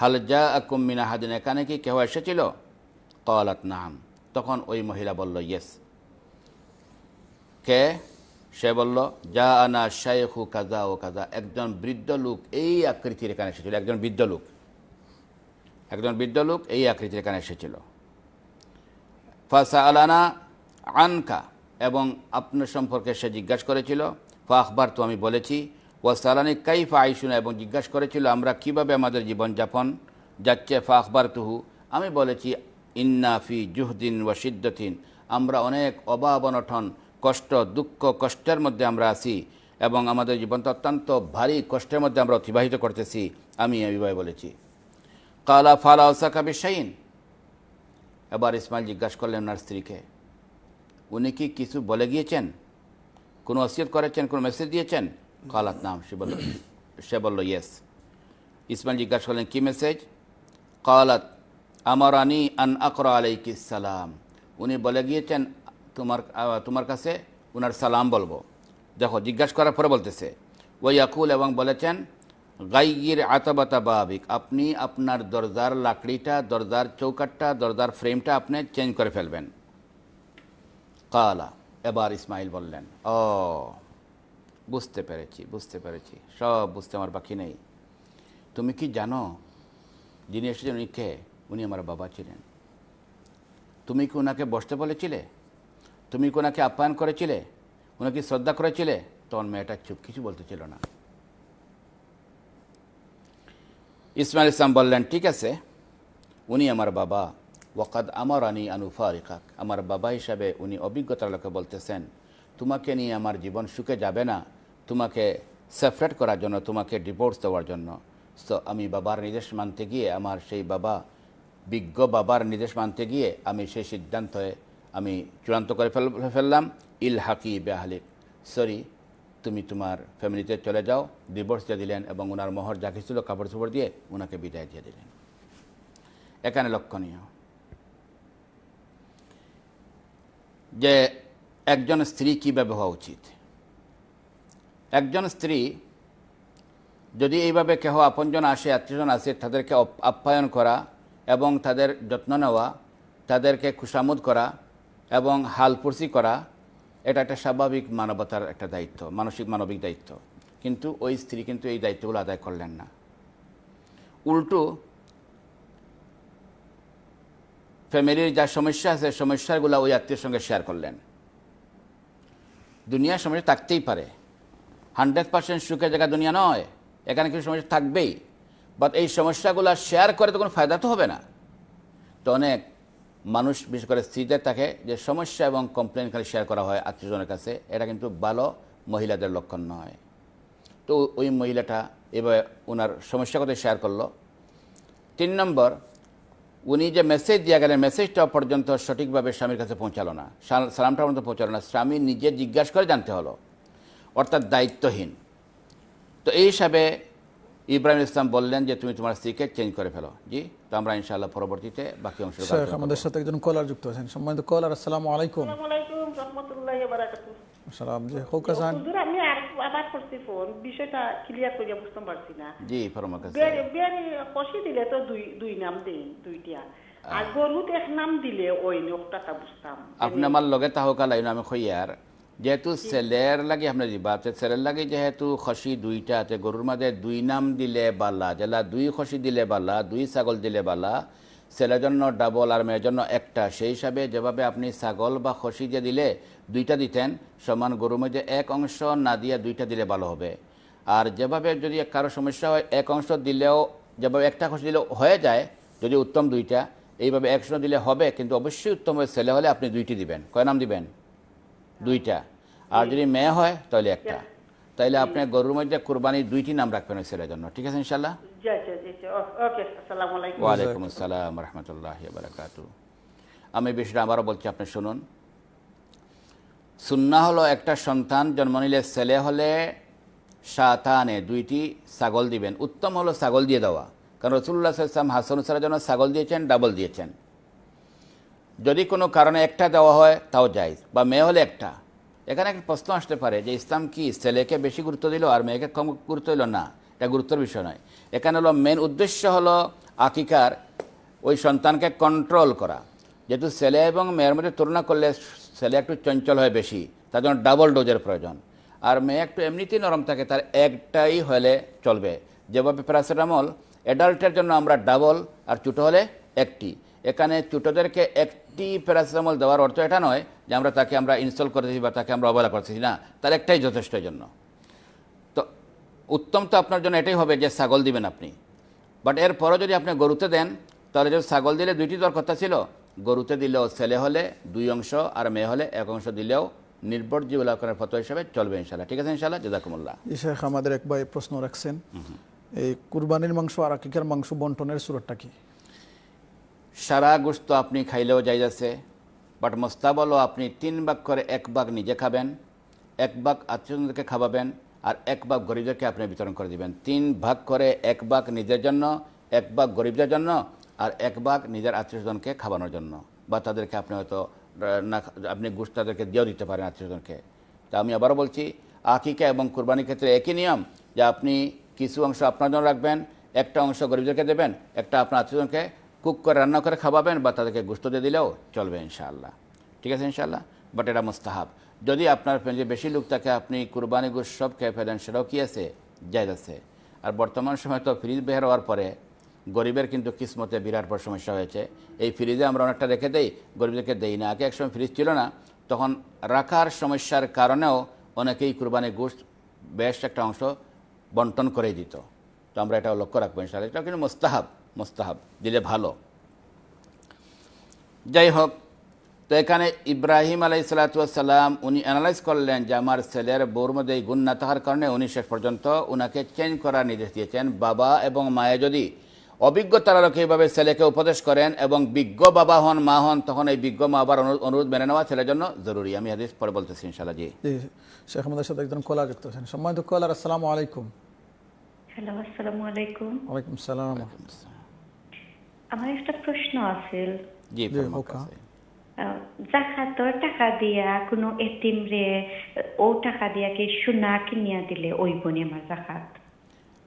Speaker 2: হালজা আকুমিন আহাদিন এখানে কি কেউ এসেছিল কওয়ালাত নাম তখন ওই মহিলা বলল ইয়েস কে সে বলল যা আনা ও কাজা ও কাজা একজন বৃদ্ধ লোক এই আকৃতির এখানে এসেছিল একজন বৃদ্ধ লোক একজন বৃদ্ধ লোক এই আকৃতির এখানে এসেছিল ফাসা আলানা আনকা এবং আপনার সম্পর্কে সে জিজ্ঞাসা করেছিল ফা আখবার তো আমি বলেছি ওয়াসালানি কাইফা আইসুনা এবং জিজ্ঞাসা করেছিল আমরা কিভাবে আমাদের জীবনযাপন যাচ্ছে ফা আখবার তুহু আমি বলেছি ইন্নাফি জুহদিন ওয়া সিদ্দতিন আমরা অনেক অভাব অনঠন কষ্ট দুঃখ কষ্টের মধ্যে আমরা আছি এবং আমাদের জীবনটা অত্যন্ত ভারী কষ্টের মধ্যে আমরা অতিবাহিত করতেছি আমি এভাবে বলেছি কালা ফালা ওসা কাবি শাইন এবার ইসমাইল জিজ্ঞাসা করলেন ওনার স্ত্রীকে উনি কি কিছু বলে গিয়েছেন কোনো অসিয়ত করেছেন কোনো মেসেজ দিয়েছেন কালাত নাম সে বলল সে বলল ইয়েস ইসমাইল জিজ্ঞাসা করলেন কী মেসেজ কালাত আমার আনি আন আকর আলাইকি সালাম উনি বলে গিয়েছেন তোমার তোমার কাছে ওনার সালাম বলবো দেখো জিজ্ঞাসা করার পরে বলতেছে ওই আকুল এবং বলেছেন গাইগির আতাবাতা বাবিক আপনি আপনার দরজার লাকড়িটা দরজার চৌকাটটা দরজার ফ্রেমটা আপনি চেঞ্জ করে ফেলবেন কালা এবার ইসমাইল বললেন ও বুঝতে পেরেছি বুঝতে পেরেছি সব বুঝতে আমার বাকি নেই তুমি কি জানো যিনি এসেছেন উনি কে উনি আমার বাবা ছিলেন তুমি কি ওনাকে বসতে বলেছিলে তুমি কোনাকে আপ্যায়ন করেছিলে ওনাকে শ্রদ্ধা করেছিলে তখন মেয়েটা চুপ কিছু বলতে ছিল না ইসমাইল ইসলাম বললেন ঠিক আছে উনি আমার বাবা ওয়াকাদ আমার আনি আনুফারিকাক আমার বাবা হিসাবে উনি অভিজ্ঞতার লোকে বলতেছেন তোমাকে নিয়ে আমার জীবন সুখে যাবে না তোমাকে সেপারেট করার জন্য তোমাকে ডিভোর্স দেওয়ার জন্য তো আমি বাবার নির্দেশ মানতে গিয়ে আমার সেই বাবা বিজ্ঞ বাবার নির্দেশ মানতে গিয়ে আমি সেই সিদ্ধান্তে আমি চূড়ান্ত করে ফেললাম ইল হাকি বেহালি সরি তুমি তোমার ফ্যামিলিতে চলে যাও ডিভোর্স দিয়ে দিলেন এবং ওনার মোহর যা ছিল কাপড় চোপড় দিয়ে ওনাকে বিদায় দিয়ে দিলেন এখানে লক্ষণীয় যে একজন স্ত্রী কীভাবে হওয়া উচিত একজন স্ত্রী যদি এইভাবে কেহ আপনজন আসে আত্মীয়জন আসে তাদেরকে আপ্যায়ন করা এবং তাদের যত্ন নেওয়া তাদেরকে খুশামুদ করা এবং হালপুর্সি করা এটা একটা স্বাভাবিক মানবতার একটা দায়িত্ব মানসিক মানবিক দায়িত্ব কিন্তু ওই স্ত্রী কিন্তু এই দায়িত্বগুলো আদায় করলেন না উল্টো ফ্যামিলির যা সমস্যা আছে সমস্যাগুলো ওই আত্মীয়ের সঙ্গে শেয়ার করলেন দুনিয়ার সমস্যা থাকতেই পারে হান্ড্রেড পার্সেন্ট সুখের জায়গা দুনিয়া নয় এখানে কিছু সমস্যা থাকবেই বাট এই সমস্যাগুলো শেয়ার করে তো কোনো ফায়দা তো হবে না তো অনেক মানুষ বিশেষ করে স্ত্রীদের থাকে যে সমস্যা এবং কমপ্লেন খালি শেয়ার করা হয় আত্মীয়জনের কাছে এটা কিন্তু ভালো মহিলাদের লক্ষণ নয় তো ওই মহিলাটা এভাবে ওনার সমস্যা কথা শেয়ার করলো তিন নম্বর উনি যে মেসেজ দিয়ে গেলেন মেসেজটা পর্যন্ত সঠিকভাবে স্বামীর কাছে পৌঁছালো না সালামটা পর্যন্ত পৌঁছালো না স্বামী নিজে জিজ্ঞাসা করে জানতে হলো অর্থাৎ দায়িত্বহীন তো এই হিসাবে ইব্রাহিম ইসলাম বললেন যে তুমি তোমার স্ত্রীকে চেঞ্জ করে ফেলো জি তো আমরা ইনশাআল্লাহ পরবর্তীতে বাকি অংশ
Speaker 1: আমাদের সাথে একজন কলার যুক্ত আছেন সম্মানিত কলার আসসালামু আলাইকুম সালাম জি
Speaker 3: আমি আবার করছি ফোন বিষয়টা ক্লিয়ার করে বুঝতে পারছি না জি বিয়ারি কষি দিলে তো দুই দুই নাম দেই দুইটা আর এক নাম দিলে ওই নোকটাটা বুঝতাম আপনি
Speaker 2: আমার লগে তাহকালাই আমি খইয়ার যেহেতু ছেলের লাগে আপনার জিবাতে ছেলের লাগে যেহেতু খসি দুইটা আছে গরুর মাঝে দুই নাম দিলে বালা যেলা দুই খসি দিলে বালা দুই ছাগল দিলে বালা ছেলের জন্য ডাবল আর মেয়ের জন্য একটা সেই হিসাবে যেভাবে আপনি ছাগল বা খসি যে দিলে দুইটা দিতেন সমান গরুর মাঝে এক অংশ না দিয়ে দুইটা দিলে ভালো হবে আর যেভাবে যদি কারো সমস্যা হয় এক অংশ দিলেও যেভাবে একটা খসি দিলেও হয়ে যায় যদি উত্তম দুইটা এইভাবে একশো দিলে হবে কিন্তু অবশ্যই উত্তম ছেলে হলে আপনি দুইটি দিবেন কয় নাম দিবেন দুইটা আর যদি মেয়ে হয় তাহলে একটা তাহলে আপনি গরুর মধ্যে কোরবানির দুইটি নাম রাখবেন ওই ছেলের জন্য ঠিক আছে ইনশাল্লাহ ওয়ালাইকুম আসসালাম রহমতুল্লাহ বারাকাত আমি বিষয়টা আবারও বলছি আপনি শুনুন সুন্না হলো একটা সন্তান জন্ম নিলে ছেলে হলে সাতানে দুইটি ছাগল দিবেন উত্তম হলো ছাগল দিয়ে দেওয়া কারণ রসুল্লাহ সাল্লাম হাসান সালার জন্য ছাগল দিয়েছেন ডাবল দিয়েছেন যদি কোনো কারণে একটা দেওয়া হয় তাও যাই বা মেয়ে হলে একটা এখানে একটা প্রশ্ন আসতে পারে যে ইসলাম কি ছেলেকে বেশি গুরুত্ব দিল আর মেয়েকে কম গুরুত্ব দিল না এটা গুরুত্বের বিষয় নয় এখানে হলো মেন উদ্দেশ্য হলো আকিকার ওই সন্তানকে কন্ট্রোল করা যেহেতু ছেলে এবং মেয়ের মধ্যে তুলনা করলে ছেলে একটু চঞ্চল হয় বেশি তার জন্য ডাবল ডোজের প্রয়োজন আর মেয়ে একটু এমনিতেই নরম থাকে তার একটাই হলে চলবে যেভাবে প্যারাসিটামল অ্যাডাল্টের জন্য আমরা ডাবল আর ছোটো হলে একটি এখানে টিউটরদেরকে একটি প্যারাসিটামল দেওয়ার অর্থ এটা নয় যে আমরা তাকে আমরা ইনস্টল দিচ্ছি বা তাকে আমরা অবহেলা করতেছি না তার একটাই যথেষ্ট জন্য তো উত্তম তো আপনার জন্য এটাই হবে যে ছাগল দিবেন আপনি বাট এরপরও যদি আপনি গরুতে দেন তাহলে যদি ছাগল দিলে দুইটি দর কথা ছিল গরুতে দিলেও ছেলে হলে দুই অংশ আর মেয়ে হলে এক অংশ দিলেও নির্ভর জীবলাকরণের ফত হিসাবে চলবে ইনশাল্লাহ ঠিক আছে ইনশাল্লাহ জেদাকুমুল্লাহ
Speaker 1: শেখ আমাদের এক ভাই প্রশ্ন রাখছেন এই কুরবানির মাংস আর আকিকার মাংস বন্টনের সুরতটা কি
Speaker 2: সারা গোস্ত আপনি খাইলেও যাই যাচ্ছে বাট মস্তাবলও আপনি তিন ভাগ করে এক ভাগ নিজে খাবেন এক ভাগ আত্মীয়জনদেরকে খাওয়াবেন আর এক ভাগ গরিবদেরকে আপনি বিতরণ করে দিবেন তিন ভাগ করে এক ভাগ নিজের জন্য এক ভাগ গরিবদের জন্য আর এক ভাগ নিজের আত্মীয়জনকে খাওয়ানোর জন্য বা তাদেরকে আপনি হয়তো না আপনি গোস্ত তাদেরকে দিয়েও দিতে পারেন আত্মীয়জনকে তা আমি আবারও বলছি আকিকা এবং কোরবানির ক্ষেত্রে একই নিয়ম যে আপনি কিছু অংশ আপনার জন্য রাখবেন একটা অংশ গরিবদেরকে দেবেন একটা আপনার আত্মীয়জনকে কুক করে রান্না করে খাওয়াবেন বা তাদেরকে গুস্ত দিয়ে দিলেও চলবে ইনশাআল্লাহ ঠিক আছে ইনশাআল্লাহ বাট এটা মোস্তাহাব যদি আপনার ফ্যামিলি বেশি লোক থাকে আপনি কুরবানি গোস সব খেয়ে ফেলেন সেটাও কী আছে জায়দ আছে আর বর্তমান সময় তো ফ্রিজ বের হওয়ার পরে গরিবের কিন্তু কিসমতে বিরাট বড় সমস্যা হয়েছে এই ফ্রিজে আমরা অনেকটা রেখে দেই গরিবদেরকে দেই না আগে একসময় ফ্রিজ ছিল না তখন রাখার সমস্যার কারণেও অনেকেই কুরবানি গোস বেশ একটা অংশ বন্টন করে দিত তো আমরা এটা লক্ষ্য রাখবো ইনশাআল্লাহ এটাও কিন্তু মোস্তাহাব মোস্তাহাব দিলে ভালো যাই হোক তো এখানে ইব্রাহিম আলাই সালাতাম উনি অ্যানালাইজ করলেন যে আমার ছেলের বোর মধ্যে এই গুণ না থাকার কারণে উনি শেষ পর্যন্ত ওনাকে চেঞ্জ করার নির্দেশ দিয়েছেন বাবা এবং মায়ে যদি অভিজ্ঞতার আলোকে এইভাবে ছেলেকে উপদেশ করেন এবং বিজ্ঞ বাবা হন মা হন তখন এই বিজ্ঞ মা বাবার অনুরোধ মেনে নেওয়া ছেলের জন্য জরুরি আমি হাদিস পরে বলতেছি ইনশাল্লাহ জি
Speaker 1: শেখ আমাদের সাথে একজন কলা যুক্ত আছেন সম্মানিত কলার আসসালামু আলাইকুম
Speaker 4: হ্যালো আসসালামু আলাইকুম
Speaker 1: ওয়ালাইকুম আসসালাম
Speaker 4: আমার একটা প্রশ্ন আছে জি জাকাতর টাকা দিয়া কোনো এতিম রে ও টাকা দিয়া কি সোনা কিনিয়া দিলে ওই বনে আমার জাকাত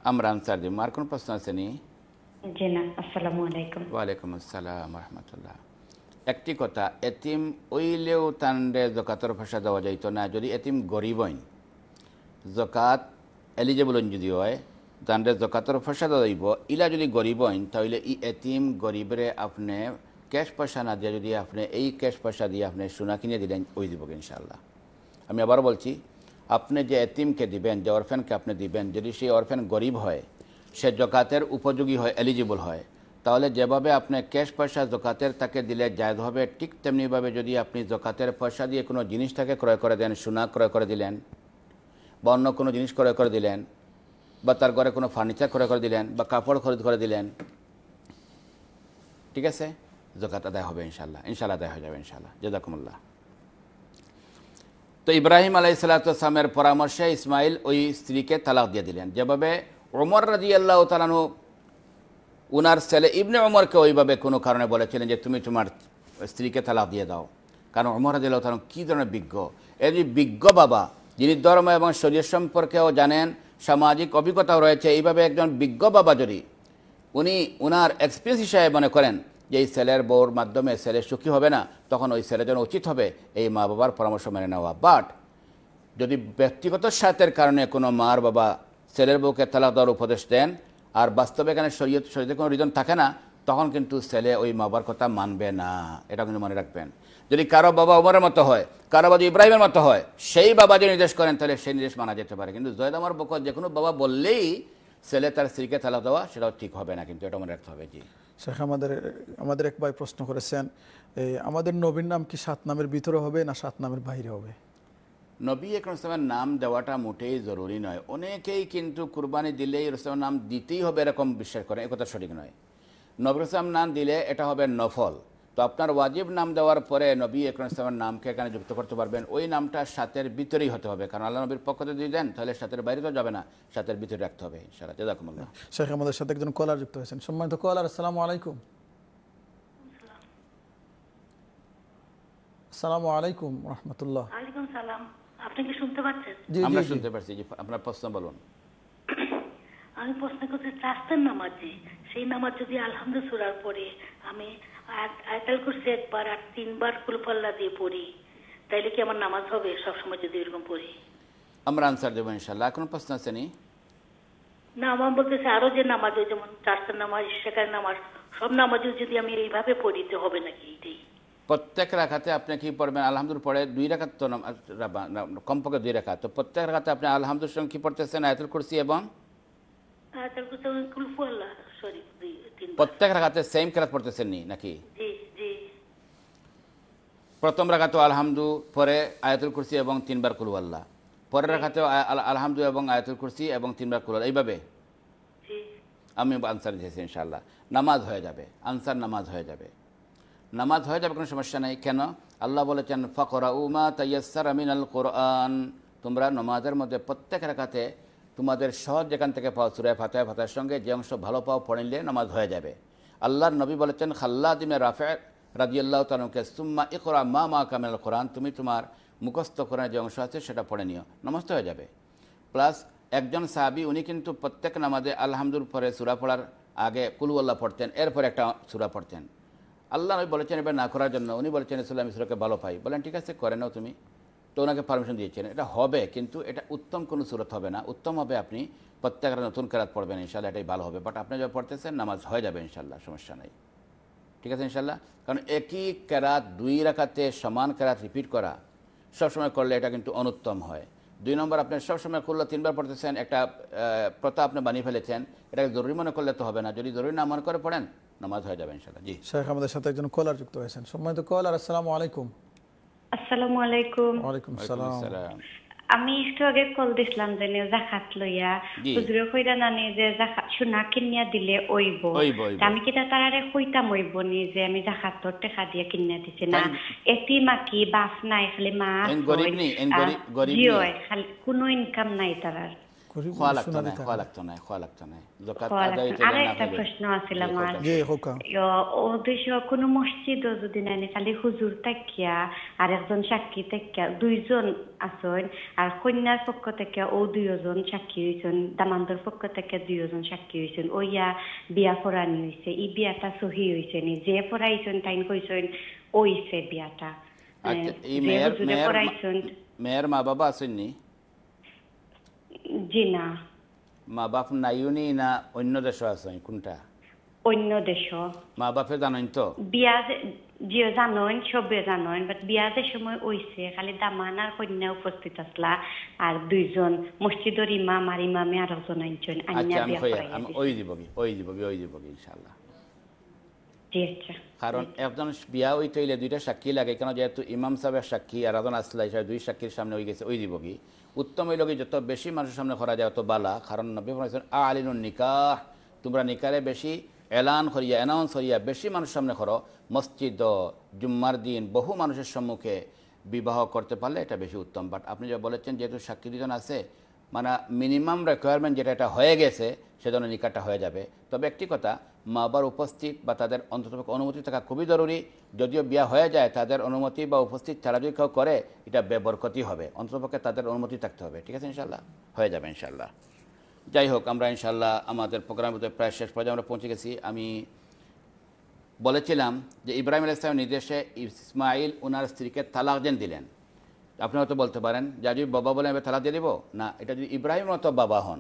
Speaker 2: আমরা আনসার দিই মার কোনো প্রশ্ন আছে নি
Speaker 4: জি না আসসালামু আলাইকুম
Speaker 2: ওয়ালাইকুম আসসালাম রহমতুল্লাহ একটি কথা এতিম ওইলেও তান্ডে জকাতর ভাষা দেওয়া যাইতো না যদি এতিম গরিব হইন জকাত এলিজেবল যদি হয় তান্ডে জকাতর ফসাদ দইব ইলা যদি গরিব হইন তাহলে ই এতিম গরিবরে আপনি ক্যাশ পয়সা না দিয়ে যদি আপনি এই ক্যাশ পয়সা দিয়ে আপনি সোনা কিনে দিলেন ওই দিব ইনশাল্লাহ আমি আবার বলছি আপনি যে এতিমকে দিবেন যে অরফ্যানকে আপনি দিবেন যদি সেই অরফ্যান গরিব হয় সে জকাতের উপযোগী হয় এলিজিবল হয় তাহলে যেভাবে আপনি ক্যাশ পয়সা জকাতের তাকে দিলে জায়দ হবে ঠিক তেমনিভাবে যদি আপনি জকাতের পয়সা দিয়ে কোনো জিনিস তাকে ক্রয় করে দেন সোনা ক্রয় করে দিলেন বা অন্য কোনো জিনিস ক্রয় করে দিলেন বা তার ঘরে কোনো ফার্নিচার ক্রয় করে দিলেন বা কাপড় খরিদ করে দিলেন ঠিক আছে জকাত আদায় হবে ইনশাল্লাহ ইনশাল্লাহ আদায় হয়ে যাবে ইনশাল্লাহ জেদাকুমুল্লাহ তো ইব্রাহিম আলাই সালাতামের পরামর্শে ইসমাইল ওই স্ত্রীকে তালাক দিয়ে দিলেন যেভাবে ওমর রাজি আল্লাহ তালানু উনার ছেলে ইবনে ওমরকে ওইভাবে কোনো কারণে বলেছিলেন যে তুমি তোমার স্ত্রীকে তালাক দিয়ে দাও কারণ ওমর রাজি আল্লাহ তালাম কী ধরনের বিজ্ঞ এর যে বিজ্ঞ বাবা যিনি ধর্ম এবং শরীর সম্পর্কেও জানেন সামাজিক অভিজ্ঞতাও রয়েছে এইভাবে একজন বিজ্ঞ বাবা যদি উনি ওনার এক্সপিরিয়েন্স হিসাবে মনে করেন যে এই ছেলের বউর মাধ্যমে ছেলে সুখী হবে না তখন ওই ছেলের জন্য উচিত হবে এই মা বাবার পরামর্শ মেনে নেওয়া বাট যদি ব্যক্তিগত স্বার্থের কারণে কোনো মার বাবা ছেলের বউকে তালাক দেওয়ার উপদেশ দেন আর বাস্তবে এখানে শরীয়ত শরীরে কোনো রিজন থাকে না তখন কিন্তু ছেলে ওই মা বাবার কথা মানবে না এটা কিন্তু মনে রাখবেন যদি কারো বাবা উমরের মতো হয় কারো বাবা ইব্রাহিমের মতো হয় সেই বাবা যদি নির্দেশ করেন তাহলে সেই নির্দেশ মানা যেতে পারে কিন্তু জয়দ আমার বকর যে কোনো বাবা বললেই ছেলে তার স্ত্রীকে তালা দেওয়া সেটাও ঠিক হবে না কিন্তু এটা মনে রাখতে হবে জি
Speaker 1: শেখ আমাদের আমাদের এক ভাই প্রশ্ন করেছেন আমাদের নবীর নাম কি সাত নামের ভিতরে হবে না সাত নামের বাইরে হবে
Speaker 2: নবী এখন ইসলামের নাম দেওয়াটা মোটেই জরুরি নয় অনেকেই কিন্তু কুরবানি দিলেই ইসলামের নাম দিতেই হবে এরকম বিশ্বাস করে একথা সঠিক নয় নবী ইসলাম নাম দিলে এটা হবে নফল তো আপনার ওয়াজিব নাম দেওয়ার পরে নবী ইসলামের নামকে এখানে যুক্ত করতে পারবেন ওই নামটা সাতের ভিতরেই হতে হবে কারণ আল্লাহ নবীর পক্ষতে যদি দেন তাহলে সাতের বাইরে তো যাবে না সাতের ভিতরে রাখতে হবে ইনশাআল্লাহ জাজাকুমুল্লাহ
Speaker 1: শেখ আমাদের সাথে একজন কলার যুক্ত হয়েছেন সম্মানিত কলার আসসালামু আলাইকুম আসসালামু আলাইকুম রহমতুল্লাহ
Speaker 3: আলাইকুম সালাম আপনি কি শুনতে পাচ্ছেন
Speaker 1: আমরা শুনতে পাচ্ছি জি আপনার প্রশ্ন বলুন
Speaker 3: আমি প্রশ্ন করছি চাষতের নামাজি সেই নামাজ যদি আলহামদুলিল্লাহ পড়ে আমি আয়তাল করছি একবার আর তিনবার কুলপাল্লা দিয়ে পড়ি তাইলে কি আমার নামাজ হবে সবসময় যদি এরকম পড়ি
Speaker 2: আমরা আনসার দেবো ইনশাল্লাহ এখন প্রশ্ন আছে নি
Speaker 3: না আমার বলতেছে আরো যে নামাজ যেমন চারটার নামাজ সেখানে নামাজ সব নামাজও যদি আমি এইভাবে পড়িতে হবে নাকি এটাই
Speaker 2: প্রত্যেক রাখাতে আপনি কি পড়বেন আলহামদুল পড়ে দুই রাখাত তো কমপক্ষে দুই রাখাত তো প্রত্যেক রাখাতে আপনি আলহামদুল সঙ্গে কি পড়তেছেন আয়াতুল কুরসি এবং
Speaker 3: আয়াতুল কুরসি কুলফু আল্লাহ প্রত্যেক
Speaker 2: রাখাতে সেম কেরাত পড়তেছেন নি নাকি প্রথম রাখাতেও আলহামদু পরে আয়াতুল কুরসি এবং তিনবার কুলু আল্লাহ পরের রাখাতেও আলহামদু এবং আয়াতুল কুরসি এবং তিনবার কুলু এইভাবে আমি আনসার দিয়েছি ইনশাল্লাহ নামাজ হয়ে যাবে আনসার নামাজ হয়ে যাবে নামাজ হয়ে যাবে কোনো সমস্যা নেই কেন আল্লাহ বলেছেন ফকরা উমা তাইয়াসার আমিন আল কোরআন তোমরা নমাজের মধ্যে প্রত্যেক রাখাতে তোমাদের সহজ যেখান থেকে পাও সুরায় ফাতায় ফাতার সঙ্গে যে অংশ ভালো পাও পড়ে নিলে নামাজ হয়ে যাবে আল্লাহর নবী বলেছেন দিমে রাফে রাজিউল্লাহ তালুকে সুম্মা ইকরা মা মা কামেল কোরআন তুমি তোমার মুখস্থ করার যে অংশ আছে সেটা পড়ে নিও নামাজ হয়ে যাবে প্লাস একজন সাহাবি উনি কিন্তু প্রত্যেক নামাজে আলহামদুল পরে সুরা পড়ার আগে কুলুয়াল্লাহ পড়তেন এরপর একটা সুরা পড়তেন আল্লাহ নবী বলেছেন এবার না করার জন্য উনি বলেছেন ইসলাম ইসরকে ভালো পাই বলেন ঠিক আছে করে নাও তুমি তো ওনাকে পারমিশন দিয়েছেন এটা হবে কিন্তু এটা উত্তম কোনো সুরত হবে না উত্তম হবে আপনি প্রত্যেকটা নতুন কেরাত পড়বেন ইনশাল্লাহ এটাই ভালো হবে বাট আপনি যা পড়তেছেন নামাজ হয়ে যাবে ইনশাল্লাহ সমস্যা নাই ঠিক আছে ইনশাল্লাহ কারণ একই কেরাত দুই রাখাতে সমান কেরাত রিপিট করা সবসময় করলে এটা কিন্তু অনুত্তম হয় দুই নম্বর আপনি সবসময় করলে তিনবার পড়তেছেন একটা প্রথা আপনি বানিয়ে ফেলেছেন এটাকে জরুরি মনে করলে তো হবে না যদি জরুরি না মনে করে পড়েন নামাজ হয়ে যাবে ইনশাল্লাহ জি
Speaker 1: শেখ আমাদের সাথে একজন কলার যুক্ত হয়েছেন সম্মানিত কলার আসসালামু আলাইকুম আসসালামু আলাইকুম ওয়ালাইকুম সালাম
Speaker 4: আমি একটু আগে কল দিছিলাম যে জাকাত লইয়া হুজুরে কইরা নানি যে জাকাত সোনা কিনিয়া দিলে ওইব আমি কিটা তারারে কইতাম ওইব নি যে আমি জাকাত তোর টাকা দিয়ে কিনিয়া দিছি না এটি মাকি বাপ নাই খালি মা গরিব নেই গরিব খালি কোনো ইনকাম নাই তারার
Speaker 2: খোয়া লাগতো না খোয়া লাগতো না খোয়া লাগতো না যাকাত আদায় এটা না একটা প্রশ্ন
Speaker 4: আছিল আমার জি হোকা ইয়া ও দেশে কোন মসজিদ যদি না খালি হুজুর তাকিয়া আর একজন সাক্ষী তাকিয়া দুইজন আছেন আর কন্যার পক্ষ থেকে ও দুইজন সাক্ষী হইছেন দামান্দর পক্ষ থেকে দুইজন সাক্ষী হইছেন ও ইয়া বিয়া পড়ানি হইছে ই বিয়াটা সহি হইছে নি যে পড়াইছেন তাইন কইছেন ওইছে বিয়াটা
Speaker 2: আচ্ছা এই মেয়ের মেয়ের মা বাবা আছেন নি জি না মা বাপ না ইউনি না অন্য দেশ আছেন কোনটা অন্য দেশ মা বাপে জানেন তো
Speaker 4: বিয়া জিও জানন সবে জানন বাট বিয়াতে সময় ওইছে খালি দামান আর কন্যা উপস্থিত আসলা আর দুইজন মসজিদর ইমাম আর ইমামে আর একজন আনছেন আইনা আচ্ছা, বিয়া আমি
Speaker 2: ওই দিব কি ওই দিব কি ওই দিব কি ইনশাআল্লাহ আচ্ছা। কারণ একজন বিয়া হইতে হইলে দুইটা সাক্ষী লাগে কেন যেহেতু ইমাম সাহেবের সাক্ষী আর একজন আসলা হিসাবে দুই সাক্ষীর সামনে হয়ে গেছে ওই দিব কি উত্তম এই লোকে যত বেশি মানুষের সামনে করা যায় অত বালা কারণ আলিন আলিনুন নিকাহ তোমরা নিকারে বেশি এলান করিয়া অ্যানাউন্স করিয়া বেশি মানুষের সামনে করো মসজিদ জুম্মার দিন বহু মানুষের সম্মুখে বিবাহ করতে পারলে এটা বেশি উত্তম বাট আপনি যা বলেছেন যেহেতু সাক্ষী দুজন আছে মানে মিনিমাম রিকোয়ারমেন্ট যেটা এটা হয়ে গেছে সেজন্য ধরনের নিকাটটা হয়ে যাবে তবে একটি কথা মা বাবার উপস্থিত বা তাদের অন্তত অনুমতি থাকা খুবই জরুরি যদিও বিয়া হয়ে যায় তাদের অনুমতি বা উপস্থিত ছাড়া যদি কেউ করে এটা ব্যবরকতি হবে অন্ততপক্ষে তাদের অনুমতি থাকতে হবে ঠিক আছে ইনশাল্লাহ হয়ে যাবে ইনশাল্লাহ যাই হোক আমরা ইনশাল্লাহ আমাদের প্রোগ্রামের প্রায় শেষ পর্যায়ে আমরা পৌঁছে গেছি আমি বলেছিলাম যে ইব্রাহিম আল ইসলামের নির্দেশে ইসমাইল ওনার স্ত্রীকে তালাক দিলেন আপনি হয়তো বলতে পারেন যা যদি বাবা বলেন এবার তালা দিয়ে দেবো না এটা যদি ইব্রাহিম মতো বাবা হন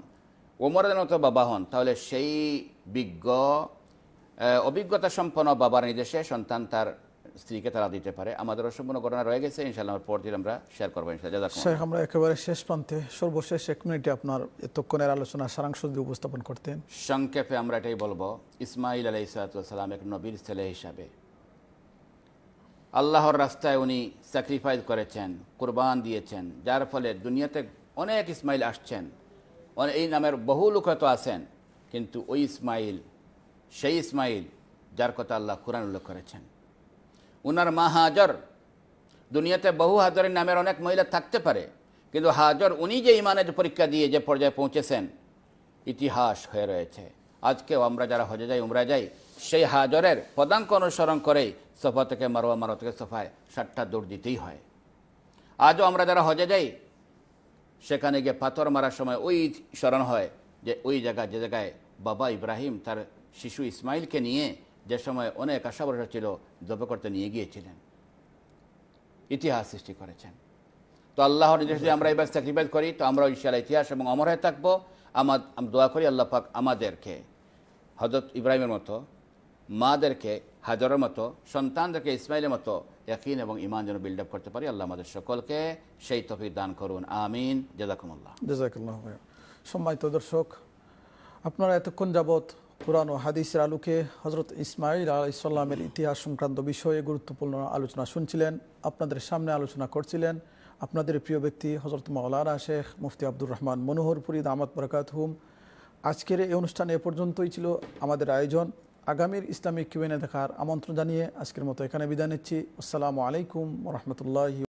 Speaker 2: ওমরের মতো বাবা হন তাহলে সেই বিজ্ঞ অভিজ্ঞতা সম্পন্ন বাবার নির্দেশে সন্তান তার স্ত্রীকে তারা দিতে পারে আমাদের অসম্পূর্ণ ঘটনা রয়ে গেছে ইনশাল্লাহ পরদিন আমরা শেয়ার করবো শেখ আমরা একেবারে
Speaker 1: শেষ প্রান্তে সর্বশেষ এক মিনিটে আপনার এতক্ষণের আলোচনা সারাংশ যদি উপস্থাপন করতেন
Speaker 2: সংক্ষেপে আমরা এটাই বলবো ইসমাইল আলাই সালাম এক নবীর ছেলে হিসাবে আল্লাহর রাস্তায় উনি স্যাক্রিফাইস করেছেন কোরবান দিয়েছেন যার ফলে দুনিয়াতে অনেক ইসমাইল আসছেন এই নামের বহু লোক হয়তো আসেন কিন্তু ওই ইসমাইল সেই ইসমাইল যার কথা আল্লাহ কোরআন উল্লেখ করেছেন উনার মা হাজর দুনিয়াতে বহু হাজরের নামের অনেক মহিলা থাকতে পারে কিন্তু হাজর উনি যে ইমানের পরীক্ষা দিয়ে যে পর্যায়ে পৌঁছেছেন ইতিহাস হয়ে রয়েছে আজকেও আমরা যারা হজে যাই উমরা যাই সেই হাজরের পদাঙ্ক অনুসরণ করেই সফা থেকে মারোয়া মারো থেকে সফায় ষাটটা দৌড় দিতেই হয় আজও আমরা যারা হজে যাই সেখানে গিয়ে পাথর মারার সময় ওই স্মরণ হয় যে ওই জায়গা যে জায়গায় বাবা ইব্রাহিম তার শিশু ইসমাইলকে নিয়ে যে সময় অনেক আশা ছিল জবে করতে নিয়ে গিয়েছিলেন ইতিহাস সৃষ্টি করেছেন তো আল্লাহর নির্দেশ যদি আমরা এবার স্যাক্রিফাইস করি তো আমরা ইনশাল্লাহ ইতিহাস এবং অমর হয়ে থাকবো আমার দোয়া করি আল্লাহ পাক আমাদেরকে হজরত ইব্রাহিমের মতো মাদেরকে হাজরের মতো সন্তানদেরকে ইসমাইলের মতো ইয়াকিন এবং ইমান যেন বিল্ড আপ করতে পারি আল্লাহ আমাদের সকলকে সেই তফিক দান করুন আমিন জাজাকুমুল্লাহ
Speaker 1: জাজাকুল্লাহ সম্মানিত দর্শক আপনারা এতক্ষণ যাবৎ কোরআন ও হাদিসের আলুকে হজরত ইসমাইল আলাইসাল্লামের ইতিহাস সংক্রান্ত বিষয়ে গুরুত্বপূর্ণ আলোচনা শুনছিলেন আপনাদের সামনে আলোচনা করছিলেন আপনাদের প্রিয় ব্যক্তি হজরত মাওলানা শেখ মুফতি আব্দুর রহমান মনোহরপুরি দামাত বরকাত হুম আজকের এই অনুষ্ঠান এ পর্যন্তই ছিল আমাদের আয়োজন আগামীর ইসলামিক কিউএনএ দেখার আমন্ত্রণ জানিয়ে আজকের মতো এখানে বিদায় নিচ্ছি আসসালামু আলাইকুম রহমতুল্লাহ